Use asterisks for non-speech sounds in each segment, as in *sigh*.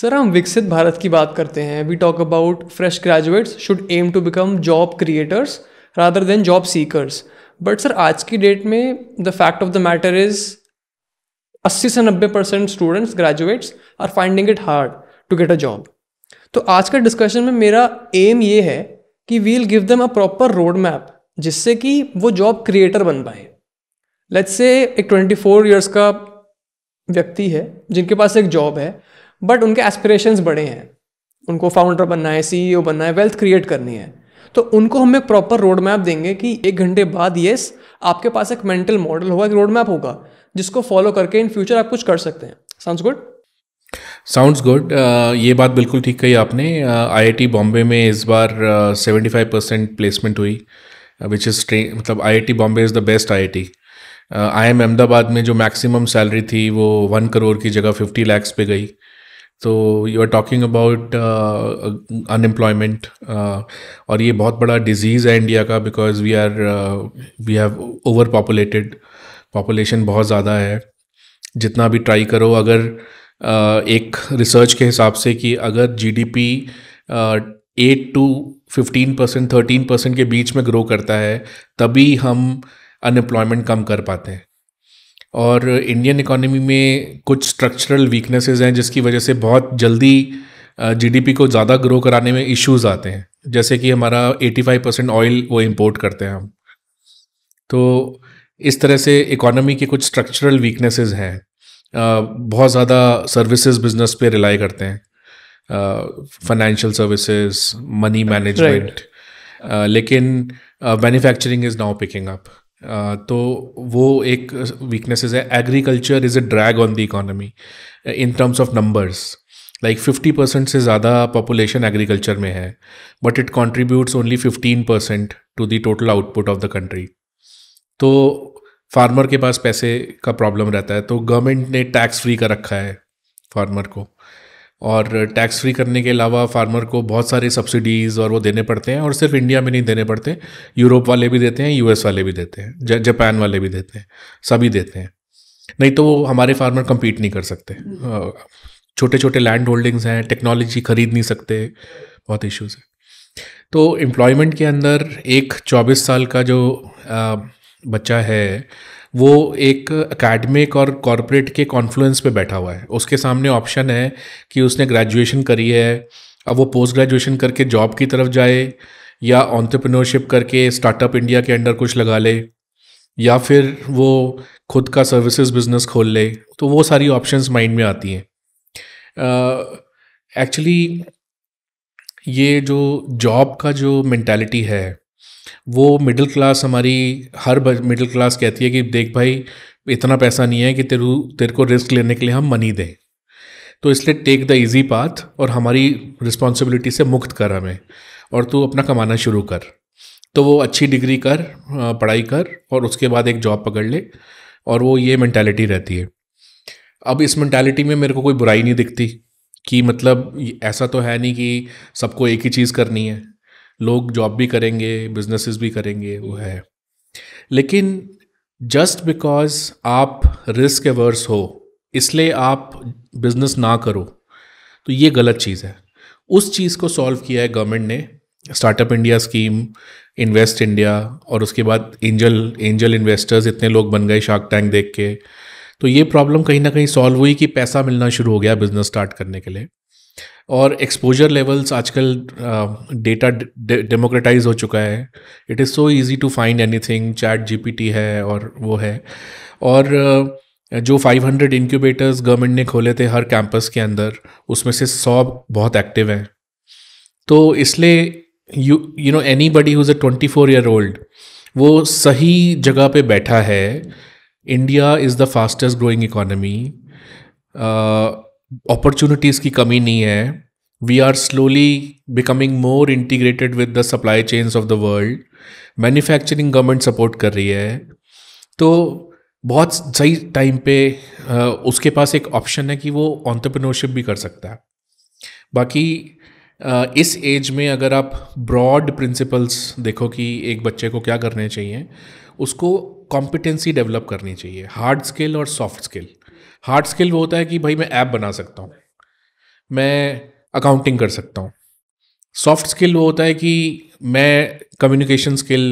Sir हम विकसित भारत की बात करते हैं we talk about fresh graduates should aim to become job creators rather than job seekers but sir आज की डेट में the fact of the matter is अस्सी से नब्बे percent students graduates are finding it hard to get a job तो आज का discussion में मेरा एम ये है कि we'll give them a proper road map जिससे कि वो जॉब क्रिएटर बन पाए लेट्स से एक ट्वेंटी फोर ईयर्स का व्यक्ति है जिनके पास एक जॉब है बट उनके एस्पिरेशंस बड़े हैं उनको फाउंडर बनना है सीईओ बनना है वेल्थ क्रिएट करनी है तो उनको हम एक प्रॉपर रोड मैप देंगे कि एक घंटे बाद येस आपके पास एक मेंटल मॉडल होगा एक रोड मैप होगा जिसको फॉलो करके इन फ्यूचर आप कुछ कर सकते हैं साउंड्स गुड साउंड्स गुड ये बात बिल्कुल ठीक कही आपने आईआईटी uh, बॉम्बे में इस बार सेवेंटी फाइव परसेंट प्लेसमेंट हुई विच इज़ ट्रे मतलब IIT Bombay is the best IIT I M Ahmedabad में जो मैक्सिमम सैलरी थी वो वन करोड़ की जगह फिफ्टी लैक्स पे गई तो you are talking about unemployment और ये बहुत बड़ा डिजीज़ है इंडिया का because we are we have over populated population बहुत ज़्यादा है जितना भी ट्राई करो अगर uh, एक रिसर्च के हिसाब से कि अगर G D P eight to fifteen percent thirteen percent के बीच में ग्रो करता है तभी हम अनएम्प्लॉयमेंट कम कर पाते हैं और इंडियन इकोनॉमी में कुछ स्ट्रक्चरल वीकनेसेस हैं जिसकी वजह से बहुत जल्दी जीडीपी को ज़्यादा ग्रो कराने में इश्यूज आते हैं जैसे कि हमारा 85 परसेंट ऑयल वो इम्पोर्ट करते हैं हम तो इस तरह से इकोनॉमी के कुछ स्ट्रक्चरल वीकनेसेस हैं बहुत ज़्यादा सर्विसेज बिजनेस पे रिलाई करते हैं फाइनेंशियल सर्विसेज मनी मैनेजमेंट लेकिन manufacturing is now picking up तो वो एक वीकनेसेस है agriculture is a drag on the economy in terms of numbers like fifty percent से ज़्यादा पॉपुलेशन एग्रीकल्चर में है but it contributes only fifteen percent to the total output of the country तो farmer के पास पैसे का प्रॉब्लम रहता है तो गवर्नमेंट ने टैक्स फ्री कर रखा है फार्मर को और टैक्स फ्री करने के अलावा फार्मर को बहुत सारे सब्सिडीज़ और वो देने पड़ते हैं और सिर्फ इंडिया में नहीं देने पड़ते यूरोप वाले भी देते हैं यूएस वाले भी देते हैं जापान वाले भी देते हैं सभी देते हैं नहीं तो वो हमारे फार्मर कम्पीट नहीं कर सकते छोटे छोटे लैंड होल्डिंग्स हैं टेक्नोलॉजी खरीद नहीं सकते बहुत इश्यूज़ हैं तो एम्प्लॉयमेंट के अंदर एक चौबीस साल का जो आ, बच्चा है वो एक अकेडमिक और कॉरपोरेट के कॉन्फ्लुएंस पे बैठा हुआ है उसके सामने ऑप्शन है कि उसने ग्रेजुएशन करी है अब वो पोस्ट ग्रेजुएशन करके जॉब की तरफ जाए या ऑन्टरप्रनोरशिप करके स्टार्टअप इंडिया के अंडर कुछ लगा ले या फिर वो खुद का सर्विसेज बिजनेस खोल ले तो वो सारी ऑप्शंस माइंड में आती हैं एक्चुअली uh, ये जो जॉब का जो मैंटेलिटी है वो मिडिल क्लास हमारी हर मिडिल क्लास कहती है कि देख भाई इतना पैसा नहीं है कि तेरू तेरे को रिस्क लेने के लिए हम मनी दें तो इसलिए टेक द इजी पाथ और हमारी रिस्पॉन्सिबिलिटी से मुक्त कर हमें और तू अपना कमाना शुरू कर तो वो अच्छी डिग्री कर पढ़ाई कर और उसके बाद एक जॉब पकड़ ले और वो ये मैंटेलिटी रहती है अब इस मैंटेलिटी में मेरे को कोई बुराई नहीं दिखती कि मतलब ऐसा तो है नहीं कि सबको एक ही चीज़ करनी है लोग जॉब भी करेंगे बिजनेसेस भी करेंगे वो है लेकिन जस्ट बिकॉज आप रिस्क एवर्स हो इसलिए आप बिजनेस ना करो तो ये गलत चीज़ है उस चीज़ को सॉल्व किया है गवर्नमेंट ने startup India scheme invest India और उसके बाद एंजल एंजल इन्वेस्टर्स इतने लोग बन गए शार्क टैंक देख के तो ये प्रॉब्लम कहीं ना कहीं सॉल्व हुई कि पैसा मिलना शुरू हो गया बिजनेस स्टार्ट करने के लिए और एक्सपोजर लेवल्स आजकल डेटा डेमोक्रेटाइज हो चुका है it is so easy to find anything ChatGPT है और वो है और जो 500 इंक्यूबेटर्स गवर्नमेंट ने खोले थे हर कैंपस के अंदर उसमें से सौ बहुत एक्टिव हैं तो इसलिए you you know anybody who's a twenty four year old वो सही जगह पे बैठा है India is the fastest growing economy opportunities की कमी नहीं है we are slowly becoming more integrated with the supply chains of the world manufacturing government support कर रही है तो बहुत सही टाइम पे उसके पास एक ऑप्शन है कि वो ऑन्टरप्रनोरशिप भी कर सकता है बाकी इस एज में अगर आप ब्रॉड प्रिंसिपल्स देखो कि एक बच्चे को क्या करने चाहिए उसको कॉम्पिटेंसी डेवलप करनी चाहिए हार्ड स्किल और सॉफ्ट स्किल हार्ड स्किल वो होता है कि भाई मैं ऐप बना सकता हूँ मैं अकाउंटिंग कर सकता हूँ सॉफ्ट स्किल वो होता है कि मैं कम्युनिकेशन स्किल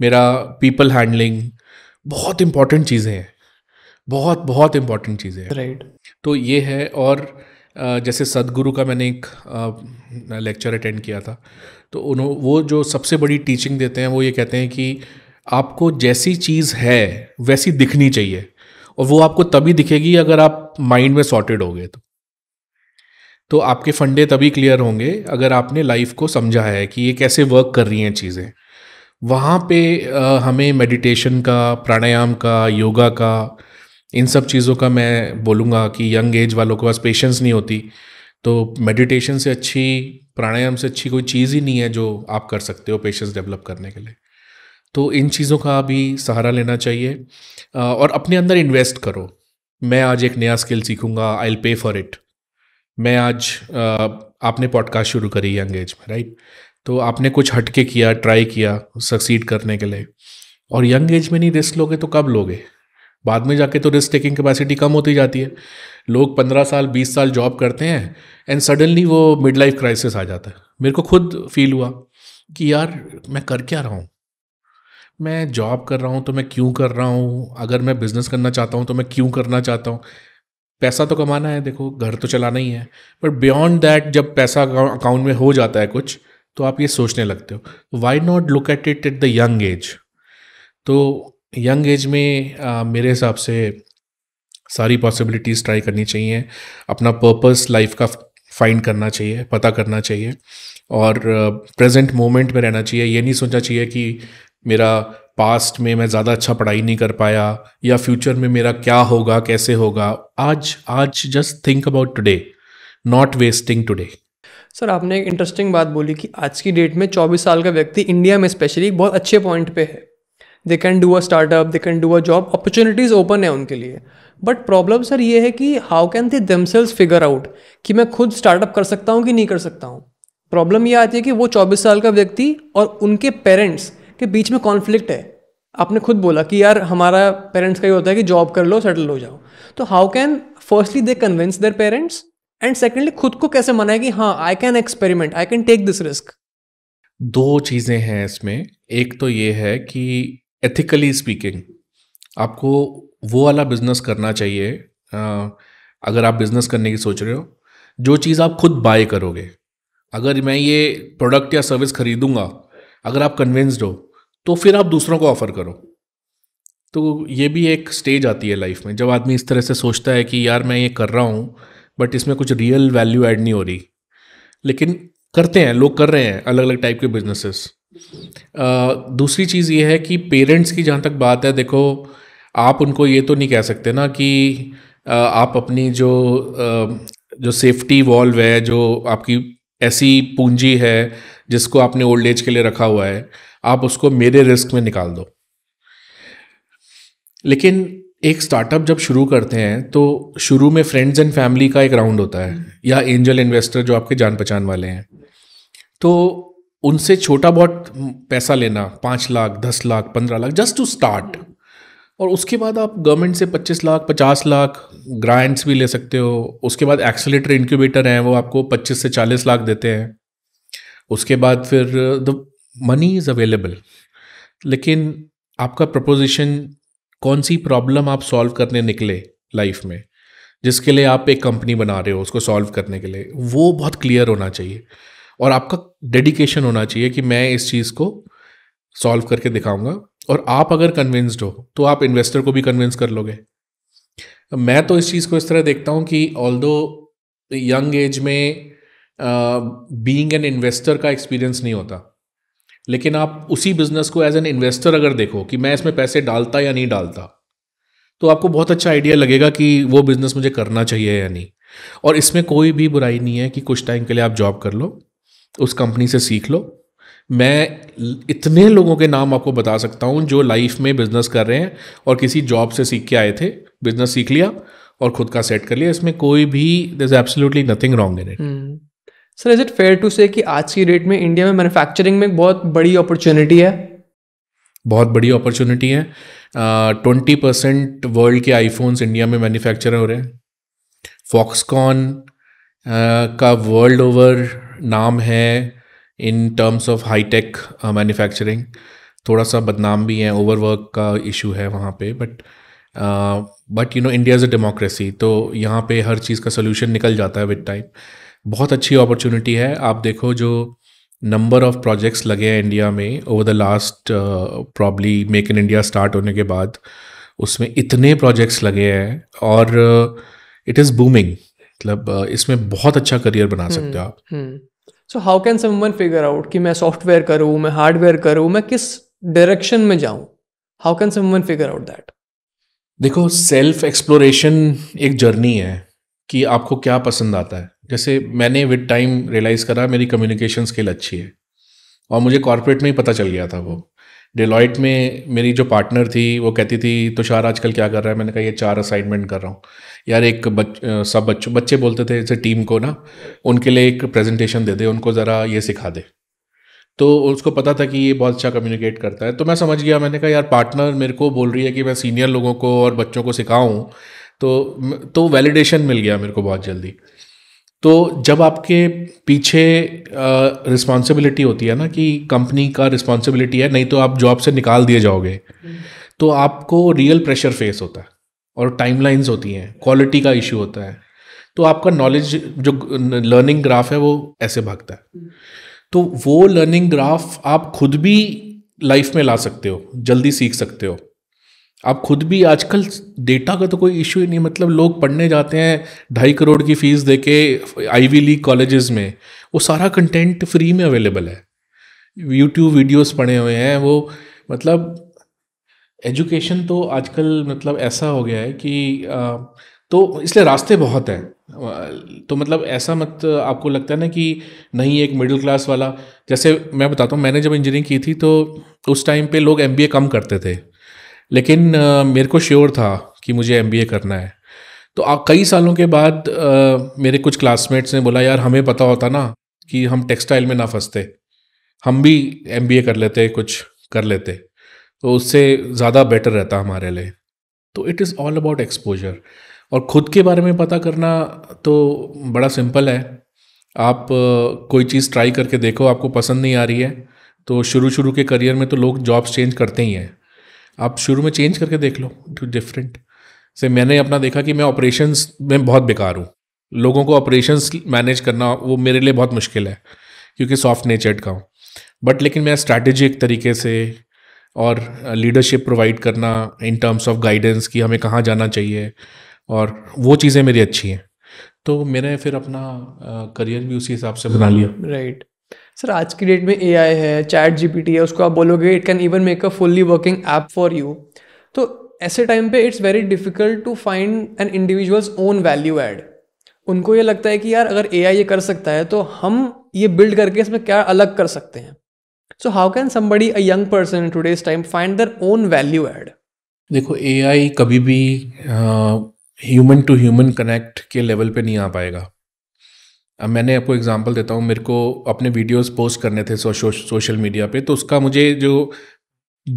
मेरा पीपल हैंडलिंग बहुत इंपॉर्टेंट चीज़ें हैं बहुत बहुत इंपॉर्टेंट चीज़ें हैं राइट right. तो ये है और जैसे सदगुरु का मैंने एक लेक्चर अटेंड किया था तो उन्हों वो जो सबसे बड़ी टीचिंग देते हैं वो ये कहते हैं कि आपको जैसी चीज़ है वैसी दिखनी चाहिए और वो आपको तभी दिखेगी अगर आप माइंड में सॉर्टेड हो गए तो तो आपके फंडे तभी क्लियर होंगे अगर आपने लाइफ को समझा है कि ये कैसे वर्क कर रही हैं चीज़ें वहाँ पे हमें मेडिटेशन का प्राणायाम का योगा का इन सब चीज़ों का मैं बोलूँगा कि यंग एज वालों के पास पेशेंस नहीं होती तो मेडिटेशन से अच्छी प्राणायाम से अच्छी कोई चीज़ ही नहीं है जो आप कर सकते हो पेशेंस डेवलप करने के लिए तो इन चीज़ों का भी सहारा लेना चाहिए और अपने अंदर इन्वेस्ट करो मैं आज एक नया स्किल सीखूंगा I will pay for it मैं आज आपने पॉडकास्ट शुरू करी यंग एज में राइट तो आपने कुछ हटके किया ट्राई किया सक्सीड करने के लिए और यंग एज में नहीं रिस्क लोगे तो कब लोगे बाद में जाके तो रिस्क टेकिंग कैपेसिटी कम होती जाती है लोग पंद्रह साल बीस साल जॉब करते हैं एंड सडनली वो मिड लाइफ क्राइसिस आ जाता है मेरे को खुद फील हुआ कि यार मैं कर क्या रहा हूँ मैं जॉब कर रहा हूँ तो मैं क्यों कर रहा हूँ अगर मैं बिज़नेस करना चाहता हूँ तो मैं क्यों करना चाहता हूँ पैसा तो कमाना है देखो घर तो चलाना ही है बट बियॉन्ड दैट जब पैसा अकाउंट में हो जाता है कुछ तो आप ये सोचने लगते हो why not look at it at the young age तो यंग एज तो में आ, मेरे हिसाब से सारी पॉसिबिलिटीज़ ट्राई करनी चाहिए अपना पर्पस लाइफ का फाइंड करना चाहिए पता करना चाहिए और प्रेजेंट मोमेंट में रहना चाहिए ये नहीं सोचना चाहिए कि मेरा पास्ट में मैं ज़्यादा अच्छा पढ़ाई नहीं कर पाया या फ्यूचर में मेरा क्या होगा कैसे होगा आज आज just think about today not wasting today sir आपने एक इंटरेस्टिंग बात बोली कि आज की डेट में 24 साल का व्यक्ति इंडिया में स्पेशली बहुत अच्छे पॉइंट पे है they can do a startup they can do a job opportunities open है उनके लिए बट प्रॉब्लम सर ये है कि how can they themselves figure out कि मैं खुद स्टार्टअप कर सकता हूँ कि नहीं कर सकता हूँ प्रॉब्लम ये आती है कि वो 24 साल का व्यक्ति और उनके पेरेंट्स कि बीच में कॉन्फ्लिक्ट है आपने खुद बोला कि यार हमारा पेरेंट्स का ये होता है कि जॉब कर लो सेटल हो जाओ तो how can firstly they convince their parents and secondly खुद को कैसे मनाए कि हाँ I can experiment I can take this risk दो चीज़ें हैं इसमें एक तो ये है कि एथिकली स्पीकिंग आपको वो वाला बिजनेस करना चाहिए अगर आप बिजनेस करने की सोच रहे हो जो चीज़ आप खुद बाय करोगे अगर मैं ये प्रोडक्ट या सर्विस खरीदूंगा अगर आप कन्विंस्ड हो तो फिर आप दूसरों को ऑफर करो तो ये भी एक स्टेज आती है लाइफ में जब आदमी इस तरह से सोचता है कि यार मैं ये कर रहा हूँ बट इसमें कुछ रियल वैल्यू ऐड नहीं हो रही लेकिन करते हैं लोग कर रहे हैं अलग अलग टाइप के बिजनेसेस दूसरी चीज़ ये है कि पेरेंट्स की जहाँ तक बात है देखो आप उनको ये तो नहीं कह सकते ना कि आ, आप अपनी जो आ, जो सेफ्टी वॉल्व है जो आपकी ऐसी पूंजी है जिसको आपने ओल्ड एज के लिए रखा हुआ है आप उसको मेरे रिस्क में निकाल दो लेकिन एक स्टार्टअप जब शुरू करते हैं तो शुरू में फ्रेंड्स एंड फैमिली का एक राउंड होता है या एंजल इन्वेस्टर जो आपके जान पहचान वाले हैं तो उनसे छोटा बहुत पैसा लेना पाँच लाख दस लाख पंद्रह लाख जस्ट टू स्टार्ट और उसके बाद आप गवर्नमेंट से पच्चीस लाख पचास लाख ग्रांट्स भी ले सकते हो उसके बाद एक्सेलेटर इंक्यूबेटर हैं वो आपको पच्चीस से चालीस लाख देते हैं उसके बाद फिर द मनी इज़ अवेलेबल लेकिन आपका प्रपोजिशन कौन सी प्रॉब्लम आप सॉल्व करने निकले लाइफ में जिसके लिए आप एक कंपनी बना रहे हो उसको सॉल्व करने के लिए वो बहुत क्लियर होना चाहिए और आपका डेडिकेशन होना चाहिए कि मैं इस चीज़ को सॉल्व करके दिखाऊंगा और आप अगर कन्विंस्ड हो तो आप इन्वेस्टर को भी कन्विंस कर लोगे मैं तो इस चीज़ को इस तरह देखता हूँ कि ऑल यंग एज में बीइंग एन इन्वेस्टर का एक्सपीरियंस नहीं होता लेकिन आप उसी बिजनेस को एज एन इन्वेस्टर अगर देखो कि मैं इसमें पैसे डालता या नहीं डालता तो आपको बहुत अच्छा आइडिया लगेगा कि वो बिजनेस मुझे करना चाहिए या नहीं और इसमें कोई भी बुराई नहीं है कि कुछ टाइम के लिए आप जॉब कर लो उस कंपनी से सीख लो मैं इतने लोगों के नाम आपको बता सकता हूँ जो लाइफ में बिजनेस कर रहे हैं और किसी जॉब से सीख के आए थे बिजनेस सीख लिया और खुद का सेट कर लिया इसमें कोई भी there is absolutely nothing wrong in it sir is it fair to say कि आज की डेट में इंडिया में मैन्युफैक्चरिंग में बहुत बड़ी अपॉर्चुनिटी है बहुत बड़ी अपॉर्चुनिटी है ट्वेंटी परसेंट वर्ल्ड के आईफोन्स इंडिया में मैन्युफैक्चर हो रहे हैं फॉक्सकॉन uh, का वर्ल्ड ओवर नाम है in terms of high tech manufacturing थोड़ा सा बदनाम भी है ओवरवर्क का इशू है वहाँ पे but but you know India is a democracy तो यहाँ पे हर चीज़ का सोल्यूशन निकल जाता है विद टाइम बहुत अच्छी अपॉर्चुनिटी है आप देखो जो नंबर ऑफ प्रोजेक्ट्स लगे हैं इंडिया में over the last probably make in India start होने के बाद उसमें इतने प्रोजेक्ट्स लगे हैं और इट इज़ बूमिंग मतलब uh, इसमें बहुत अच्छा करियर बना हम्म, सकते हो आप so how can one figure out कि मैं सॉफ्टवेयर करूँ मैं हार्डवेयर करूँ मैं किस डायरेक्शन में जाऊँ how can one figure out that देखो सेल्फ एक्सप्लोरेशन एक जर्नी है कि आपको क्या पसंद आता है जैसे मैंने विद टाइम रियलाइज़ करा मेरी कम्युनिकेशन स्किल अच्छी है और मुझे कॉरपोरेट में ही पता चल गया था वो डेलॉइट में मेरी जो पार्टनर थी वो कहती थी तुषार आजकल क्या कर रहा है मैंने कहा ये चार असाइनमेंट कर रहा हूँ यार एक बच सब बच्चों बच्चे बोलते थे जैसे टीम को ना उनके लिए एक प्रेजेंटेशन दे दे उनको ज़रा ये सिखा दे तो उसको पता था कि ये बहुत अच्छा कम्युनिकेट करता है तो मैं समझ गया मैंने कहा यार पार्टनर मेरे को बोल रही है कि मैं सीनियर लोगों को और बच्चों को सिखाऊँ तो तो वैलिडेशन मिल गया मेरे को बहुत जल्दी तो जब आपके पीछे रिस्पॉन्सिबिलिटी होती है ना कि कंपनी का रिस्पॉन्सिबिलिटी है नहीं तो आप जॉब से निकाल दिए जाओगे तो आपको रियल प्रेशर फेस होता है और टाइमलाइंस होती हैं क्वालिटी का इशू होता है तो आपका नॉलेज जो लर्निंग ग्राफ है वो ऐसे भागता है तो वो लर्निंग ग्राफ आप खुद भी लाइफ में ला सकते हो जल्दी सीख सकते हो आप खुद भी आजकल डेटा का तो कोई इशू ही नहीं मतलब लोग पढ़ने जाते हैं ढाई करोड़ की फीस दे के आईवी लीग कॉलेजेस में वो सारा कंटेंट फ्री में अवेलेबल है यूट्यूब वीडियोस पढ़े हुए हैं वो मतलब एजुकेशन तो आजकल मतलब ऐसा हो गया है कि आ, तो इसलिए रास्ते बहुत हैं तो मतलब ऐसा मत आपको लगता है ना कि नहीं एक मिडिल क्लास वाला जैसे मैं बताता हूँ मैंने जब इंजीनियरिंग की थी तो उस टाइम पे लोग एम कम करते थे लेकिन मेरे को श्योर था कि मुझे एम करना है तो आप कई सालों के बाद मेरे कुछ क्लासमेट्स ने बोला यार हमें पता होता ना कि हम टेक्सटाइल में ना फंसते हम भी एम कर लेते कुछ कर लेते तो उससे ज़्यादा बेटर रहता हमारे लिए तो it is all about exposure और ख़ुद के बारे में पता करना तो बड़ा सिंपल है आप कोई चीज़ ट्राई करके देखो आपको पसंद नहीं आ रही है तो शुरू शुरू के करियर में तो लोग जॉब्स चेंज करते ही हैं आप शुरू में चेंज करके देख लो टू तो डिफरेंट से मैंने अपना देखा कि मैं ऑपरेशन में बहुत बेकार हूँ लोगों को ऑपरेशन मैनेज करना वो मेरे लिए बहुत मुश्किल है क्योंकि सॉफ्ट नेचर्ड का हूँ बट लेकिन मैं स्ट्रैटेजिक तरीके से और लीडरशिप प्रोवाइड करना इन टर्म्स ऑफ गाइडेंस कि हमें कहाँ जाना चाहिए और वो चीज़ें मेरी अच्छी हैं तो मैंने फिर अपना करियर भी उसी हिसाब से बना लिया राइट right. सर आज की डेट में ए आई है चैट जी पी टी है उसको आप बोलोगे it can even make a fully working app for you तो ऐसे टाइम पे it's very difficult to find an individual's own value add उनको ये लगता है कि यार अगर ए आई ये कर सकता है तो हम ये बिल्ड करके इसमें क्या अलग कर सकते हैं so how can somebody a young person in today's time find their own value add देखो ए आई कभी भी ह्यूमन टू ह्यूमन कनेक्ट के लेवल पे नहीं आ पाएगा अब मैंने आपको एग्जांपल देता हूँ मेरे को अपने वीडियोस पोस्ट करने थे सो, सो, सोशल मीडिया पे तो उसका मुझे जो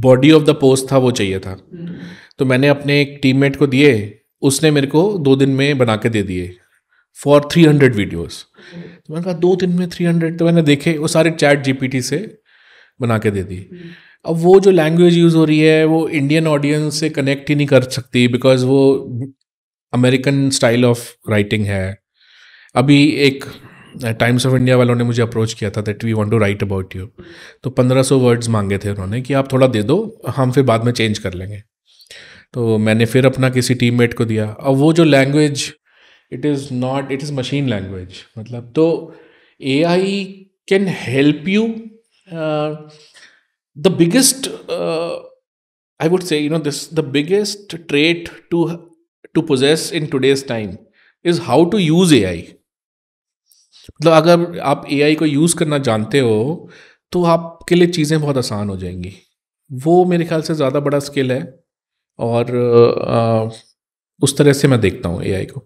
बॉडी ऑफ द पोस्ट था वो चाहिए था तो मैंने अपने एक टीममेट को दिए उसने मेरे को दो दिन में बना के दे दिए फॉर थ्री हंड्रेड वीडियोज़ तो मैंने कहा दो दिन में थ्री हंड्रेड तो मैंने देखे वो सारे चैट जी से बना के दे दिए अब वो जो लैंग्वेज यूज़ हो रही है वो इंडियन ऑडियंस से कनेक्ट ही नहीं कर सकती बिकॉज वो अमेरिकन स्टाइल ऑफ राइटिंग है अभी एक टाइम्स ऑफ इंडिया वालों ने मुझे अप्रोच किया था that we want to write about you तो 1500 वर्ड्स मांगे थे उन्होंने कि आप थोड़ा दे दो हम फिर बाद में चेंज कर लेंगे तो मैंने फिर अपना किसी टीम को दिया अब वो जो language it is not it is machine language मतलब तो A I can help you the biggest I would say you know this the biggest threat to to poses in today's time is how to use A I मतलब अगर आप ए को use करना जानते हो तो आपके लिए चीज़ें बहुत आसान हो जाएंगी वो मेरे ख्याल से ज़्यादा बड़ा स्किल है और आ, उस तरह से मैं देखता हूँ ए को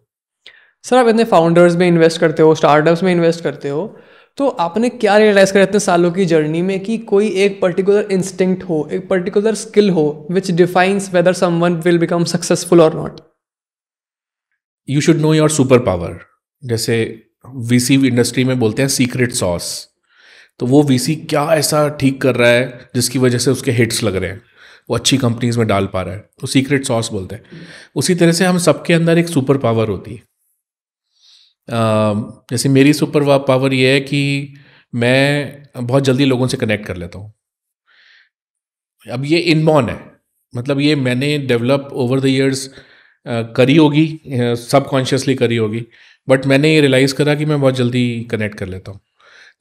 सर आप इतने फाउंडर्स में इन्वेस्ट करते हो स्टार्टअप्स में इन्वेस्ट करते हो तो आपने क्या रियलाइज़ करा इतने सालों की जर्नी में कि कोई एक पर्टिकुलर इंस्टिंक्ट हो एक पर्टिकुलर स्किल हो which defines whether someone will become successful और not you should know your super power जैसे वीसी इंडस्ट्री में बोलते हैं सीक्रेट सॉस तो वो वीसी क्या ऐसा ठीक कर रहा है जिसकी वजह से उसके हिट्स लग रहे हैं वो अच्छी कंपनीज में डाल पा रहा है वो सीक्रेट सॉस बोलते हैं उसी तरह से हम सबके अंदर एक सुपर पावर होती है जैसे मेरी सुपर पावर ये है कि मैं बहुत जल्दी लोगों से कनेक्ट कर लेता हूँ अब ये इनबॉर्न है मतलब ये मैंने डेवलप ओवर द इयर्स करी होगी सबकॉन्शियसली करी होगी बट मैंने ये रियलाइज़ करा कि मैं बहुत जल्दी कनेक्ट कर लेता हूँ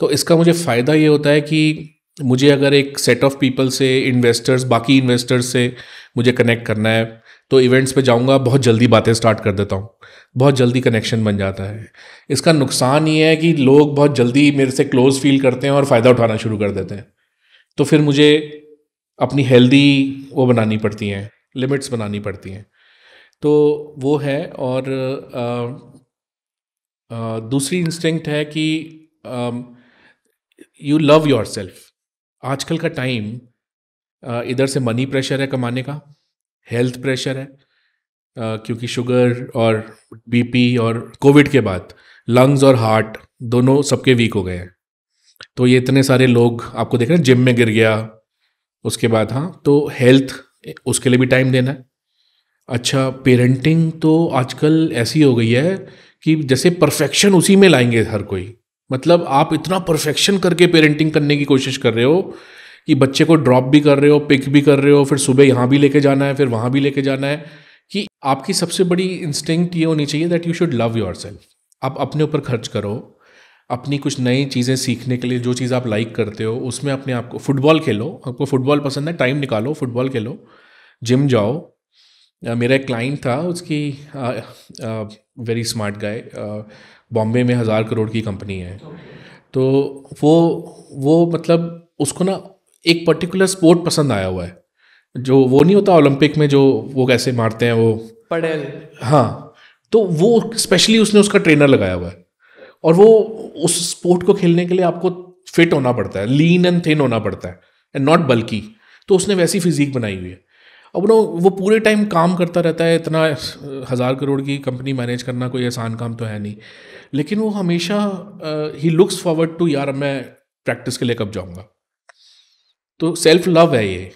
तो इसका मुझे फ़ायदा ये होता है कि मुझे अगर एक सेट ऑफ पीपल से इन्वेस्टर्स बाकी इन्वेस्टर्स से मुझे कनेक्ट करना है तो इवेंट्स पे जाऊंगा बहुत जल्दी बातें स्टार्ट कर देता हूँ बहुत जल्दी कनेक्शन बन जाता है इसका नुकसान ये है कि लोग बहुत जल्दी मेरे से क्लोज फील करते हैं और फ़ायदा उठाना शुरू कर देते हैं तो फिर मुझे अपनी हेल्दी वो बनानी पड़ती हैं लिमिट्स बनानी पड़ती हैं तो वो है और आ, दूसरी इंस्टिंक्ट है कि यू लव योर सेल्फ आजकल का टाइम इधर से मनी प्रेशर है कमाने का हेल्थ प्रेशर है क्योंकि शुगर और बीपी और कोविड के बाद लंग्स और हार्ट दोनों सबके वीक हो गए हैं तो ये इतने सारे लोग आपको देख रहे हैं जिम में गिर गया उसके बाद हाँ तो हेल्थ उसके लिए भी टाइम देना है अच्छा पेरेंटिंग तो आजकल ऐसी हो गई है कि जैसे परफेक्शन उसी में लाएंगे हर कोई मतलब आप इतना परफेक्शन करके पेरेंटिंग करने की कोशिश कर रहे हो कि बच्चे को ड्रॉप भी कर रहे हो पिक भी कर रहे हो फिर सुबह यहाँ भी लेके जाना है फिर वहाँ भी लेके जाना है कि आपकी सबसे बड़ी इंस्टिंक्ट ये होनी चाहिए that you should love yourself आप अपने ऊपर खर्च करो अपनी कुछ नई चीज़ें सीखने के लिए जो चीज़ आप लाइक करते हो उसमें अपने आप को फुटबॉल खेलो आपको फुटबॉल पसंद है टाइम निकालो फुटबॉल खेलो जिम जाओ Uh, मेरा एक क्लाइंट था उसकी वेरी स्मार्ट गाय बॉम्बे में हज़ार करोड़ की कंपनी है तो वो वो मतलब उसको ना एक पर्टिकुलर स्पोर्ट पसंद आया हुआ है जो वो नहीं होता ओलंपिक में जो वो कैसे मारते हैं वो पड़ेल हाँ तो वो स्पेशली उसने उसका ट्रेनर लगाया हुआ है और वो उस स्पोर्ट को खेलने के लिए आपको फिट होना पड़ता है लीन एंड थिन होना पड़ता है एंड नॉट बल्कि तो उसने वैसी फिजीक बनाई हुई है अब नो वो पूरे टाइम काम करता रहता है इतना हज़ार करोड़ की कंपनी मैनेज करना कोई आसान काम तो है नहीं लेकिन वो हमेशा ही लुक्स फॉरवर्ड टू यार मैं प्रैक्टिस के लिए कब जाऊँगा तो सेल्फ लव है ये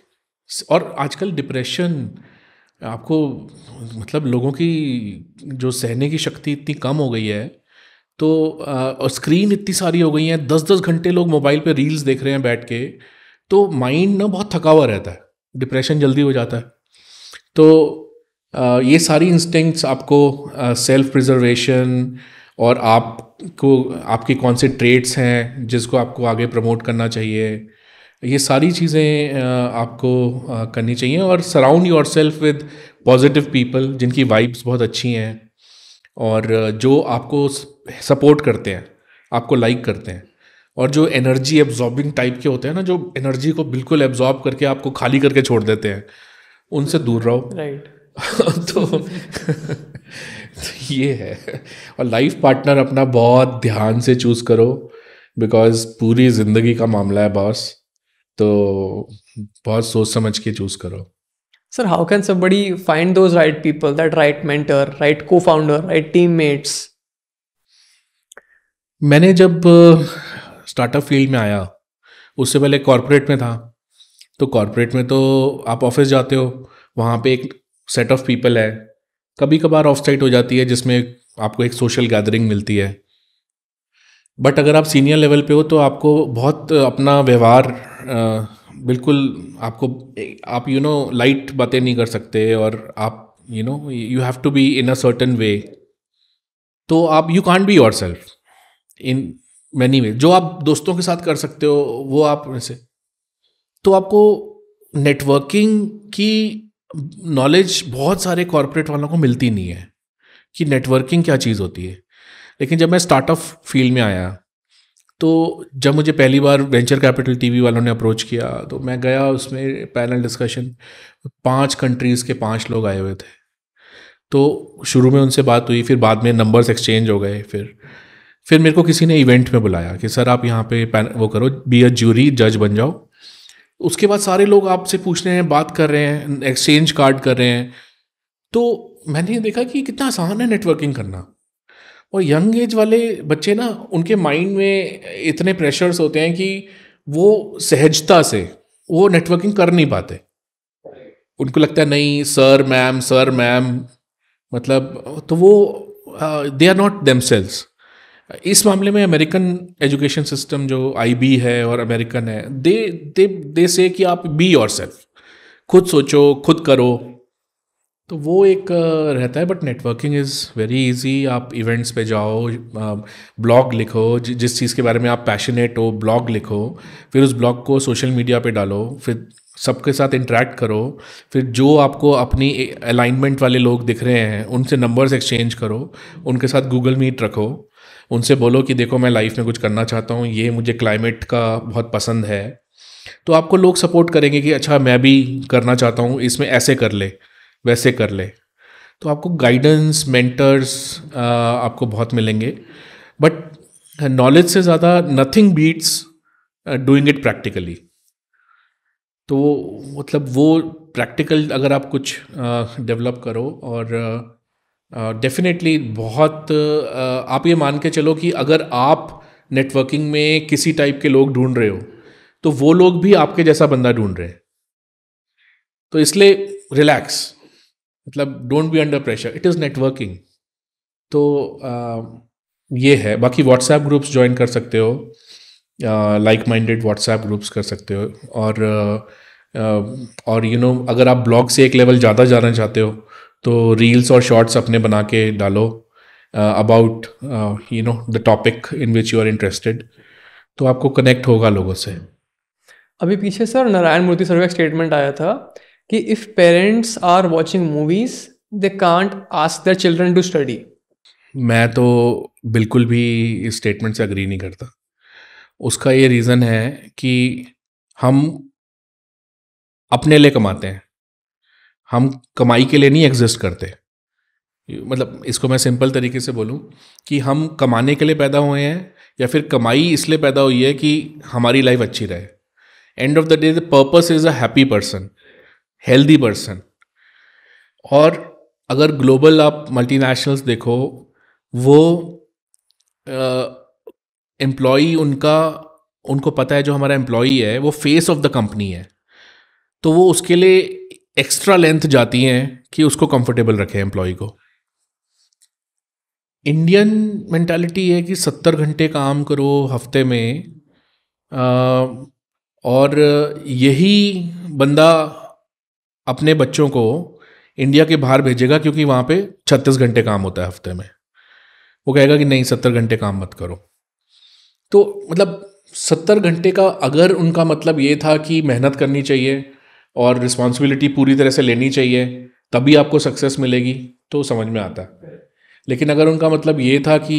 और आजकल डिप्रेशन आपको मतलब लोगों की जो सहने की शक्ति इतनी कम हो गई है तो और स्क्रीन इतनी सारी हो गई है दस दस घंटे लोग मोबाइल पे रील्स देख रहे हैं बैठ के तो माइंड ना बहुत थका हुआ रहता है डिप्रेशन जल्दी हो जाता है तो ये सारी इंस्टिंक्ट्स आपको सेल्फ प्रिजर्वेशन और आपको आपकी कौन से ट्रेड्स हैं जिसको आपको आगे प्रमोट करना चाहिए ये सारी चीज़ें आपको करनी चाहिए और surround yourself with positive people जिनकी वाइब्स बहुत अच्छी हैं और जो आपको सपोर्ट करते हैं आपको लाइक करते हैं और जो एनर्जी एब्जॉर्बिंग टाइप के होते हैं ना जो एनर्जी को बिल्कुल एब्जॉर्ब करके आपको खाली करके छोड़ देते हैं उनसे दूर रहो राइट *laughs* तो, तो ये है और लाइफ पार्टनर अपना बहुत ध्यान से चूज करो बिकॉज पूरी जिंदगी का मामला है बॉस तो बहुत सोच समझ के चूज करो sir how can somebody find those right people right right mentor right co-founder right teammates मैंने जब स्टार्टअप फील्ड में आया उससे पहले कॉरपोरेट में था तो कॉरपोरेट में तो आप ऑफिस जाते हो वहाँ पे एक सेट ऑफ पीपल है कभी कभार ऑफ साइट हो जाती है जिसमें आपको एक सोशल गैदरिंग मिलती है बट अगर आप सीनियर लेवल पे हो तो आपको बहुत अपना व्यवहार बिल्कुल आपको आप यू नो लाइट बातें नहीं कर सकते और आप you know you have to be in a certain way तो आप you can't be yourself in many way जो आप दोस्तों के साथ कर सकते हो वो आप वैसे तो आपको नेटवर्किंग की नॉलेज बहुत सारे कॉरपोरेट वालों को मिलती नहीं है कि नेटवर्किंग क्या चीज़ होती है लेकिन जब मैं स्टार्टअप फील्ड में आया तो जब मुझे पहली बार वेंचर कैपिटल टीवी वालों ने अप्रोच किया तो मैं गया उसमें पैनल डिस्कशन पांच कंट्रीज़ के पांच लोग आए हुए थे तो शुरू में उनसे बात हुई फिर बाद में नंबर्स एक्सचेंज हो गए फिर फिर मेरे को किसी ने इवेंट में बुलाया कि सर आप यहाँ पे वो करो बी अ ज्यूरी जज बन जाओ उसके बाद सारे लोग आपसे पूछ रहे हैं बात कर रहे हैं एक्सचेंज कार्ड कर रहे हैं तो मैंने ये देखा कि कितना आसान है नेटवर्किंग करना और यंग एज वाले बच्चे ना उनके माइंड में इतने प्रेशर्स होते हैं कि वो सहजता से वो नेटवर्किंग कर नहीं पाते उनको लगता है नहीं सर मैम सर मैम मतलब तो वो they are not themselves इस मामले में अमेरिकन एजुकेशन सिस्टम जो आईबी है और अमेरिकन है दे दे दे से कि आप बी योर सेल्फ खुद सोचो खुद करो तो वो एक रहता है but networking is very easy आप इवेंट्स पे जाओ ब्लॉग लिखो जिस चीज़ के बारे में आप पैशनेट हो ब्लॉग लिखो फिर उस ब्लॉग को सोशल मीडिया पे डालो फिर सबके साथ इंटरेक्ट करो फिर जो आपको अपनी अलाइनमेंट वाले लोग दिख रहे हैं उनसे नंबर्स एक्सचेंज करो उनके साथ गूगल मीट रखो उनसे बोलो कि देखो मैं लाइफ में कुछ करना चाहता हूँ ये मुझे क्लाइमेट का बहुत पसंद है तो आपको लोग सपोर्ट करेंगे कि अच्छा मैं भी करना चाहता हूँ इसमें ऐसे कर ले वैसे कर ले तो आपको गाइडेंस मेंटर्स आपको बहुत मिलेंगे बट नॉलेज से ज़्यादा nothing beats doing it practically तो मतलब वो प्रैक्टिकल अगर आप कुछ डेवलप करो और डेफिनेटली uh, बहुत uh, आप ये मान के चलो कि अगर आप नेटवर्किंग में किसी टाइप के लोग ढूंढ रहे हो तो वो लोग भी आपके जैसा बंदा ढूंढ रहे हैं तो इसलिए रिलैक्स मतलब don't be under pressure it is networking तो uh, ये है बाकी व्हाट्सएप ग्रुप्स ज्वाइन कर सकते हो लाइक माइंडेड व्हाट्सएप ग्रुप्स कर सकते हो और और यू you नो know, अगर आप ब्लॉग से एक लेवल ज़्यादा जाना चाहते हो तो रील्स और शॉर्ट्स अपने बना के डालो about you know the topic in which you are interested तो आपको कनेक्ट होगा लोगों से अभी पीछे सर नारायण मूर्ति सर का स्टेटमेंट आया था कि if parents are watching movies they can't ask their children to study मैं तो बिल्कुल भी इस स्टेटमेंट से अग्री नहीं करता उसका ये रीज़न है कि हम अपने लिए कमाते हैं हम कमाई के लिए नहीं एग्जिस्ट करते मतलब इसको मैं सिंपल तरीके से बोलूँ कि हम कमाने के लिए पैदा हुए हैं या फिर कमाई इसलिए पैदा हुई है कि हमारी लाइफ अच्छी रहे end of the day the purpose is a happy person healthy person और अगर ग्लोबल आप मल्टीनेशनल्स देखो वो एम्प्लॉई उनका उनको पता है जो हमारा एम्प्लॉई है वो फेस ऑफ द कंपनी है तो वो उसके लिए एक्स्ट्रा लेंथ जाती हैं कि उसको कंफर्टेबल रखें एम्प्लॉय को इंडियन मेंटालिटी है कि सत्तर घंटे काम करो हफ्ते में आ, और यही बंदा अपने बच्चों को इंडिया के बाहर भेजेगा क्योंकि वहाँ पे छत्तीस घंटे काम होता है हफ्ते में वो कहेगा कि नहीं सत्तर घंटे काम मत करो तो मतलब सत्तर घंटे का अगर उनका मतलब ये था कि मेहनत करनी चाहिए और रिस्पॉन्सिबिलिटी पूरी तरह से लेनी चाहिए तभी आपको सक्सेस मिलेगी तो समझ में आता है लेकिन अगर उनका मतलब ये था कि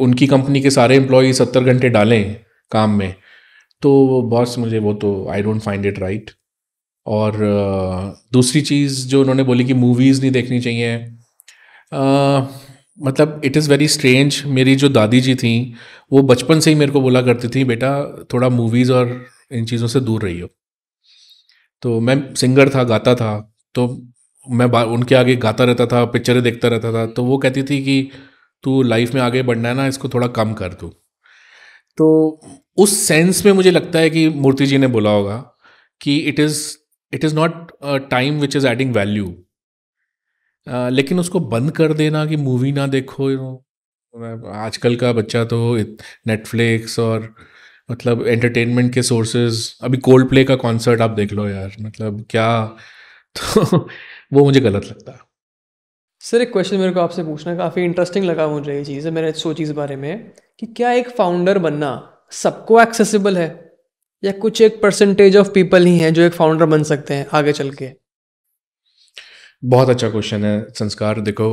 उनकी कंपनी के सारे एम्प्लॉय सत्तर घंटे डालें काम में तो बॉस मुझे वो तो I don't find it right और दूसरी चीज़ जो उन्होंने बोली कि मूवीज़ नहीं देखनी चाहिए आ, मतलब इट इज़ वेरी स्ट्रेंज मेरी जो दादी जी थी वो बचपन से ही मेरे को बोला करती थी बेटा थोड़ा मूवीज़ और इन चीज़ों से दूर रही हो तो मैं सिंगर था गाता था तो मैं उनके आगे गाता रहता था पिक्चरें देखता रहता था तो वो कहती थी कि तू लाइफ में आगे बढ़ना है ना इसको थोड़ा कम कर तू तो उस सेंस में मुझे लगता है कि मूर्ति जी ने बोला होगा कि it is it is not time which is adding value लेकिन उसको बंद कर देना कि मूवी ना देखो आजकल का बच्चा तो नेटफ्लिक्स और uh, मतलब एंटरटेनमेंट के सोर्सेज अभी कोल्ड प्ले का कॉन्सर्ट आप देख लो यार मतलब क्या *laughs* तो वो मुझे गलत लगता है सर एक क्वेश्चन मेरे को आपसे पूछना काफ़ी इंटरेस्टिंग लगा मुझे ये चीज़ है मैंने सोची इस बारे में कि क्या एक फाउंडर बनना सबको एक्सेसिबल है या कुछ एक परसेंटेज ऑफ पीपल ही हैं जो एक फाउंडर बन सकते हैं आगे चल के बहुत अच्छा क्वेश्चन है संस्कार देखो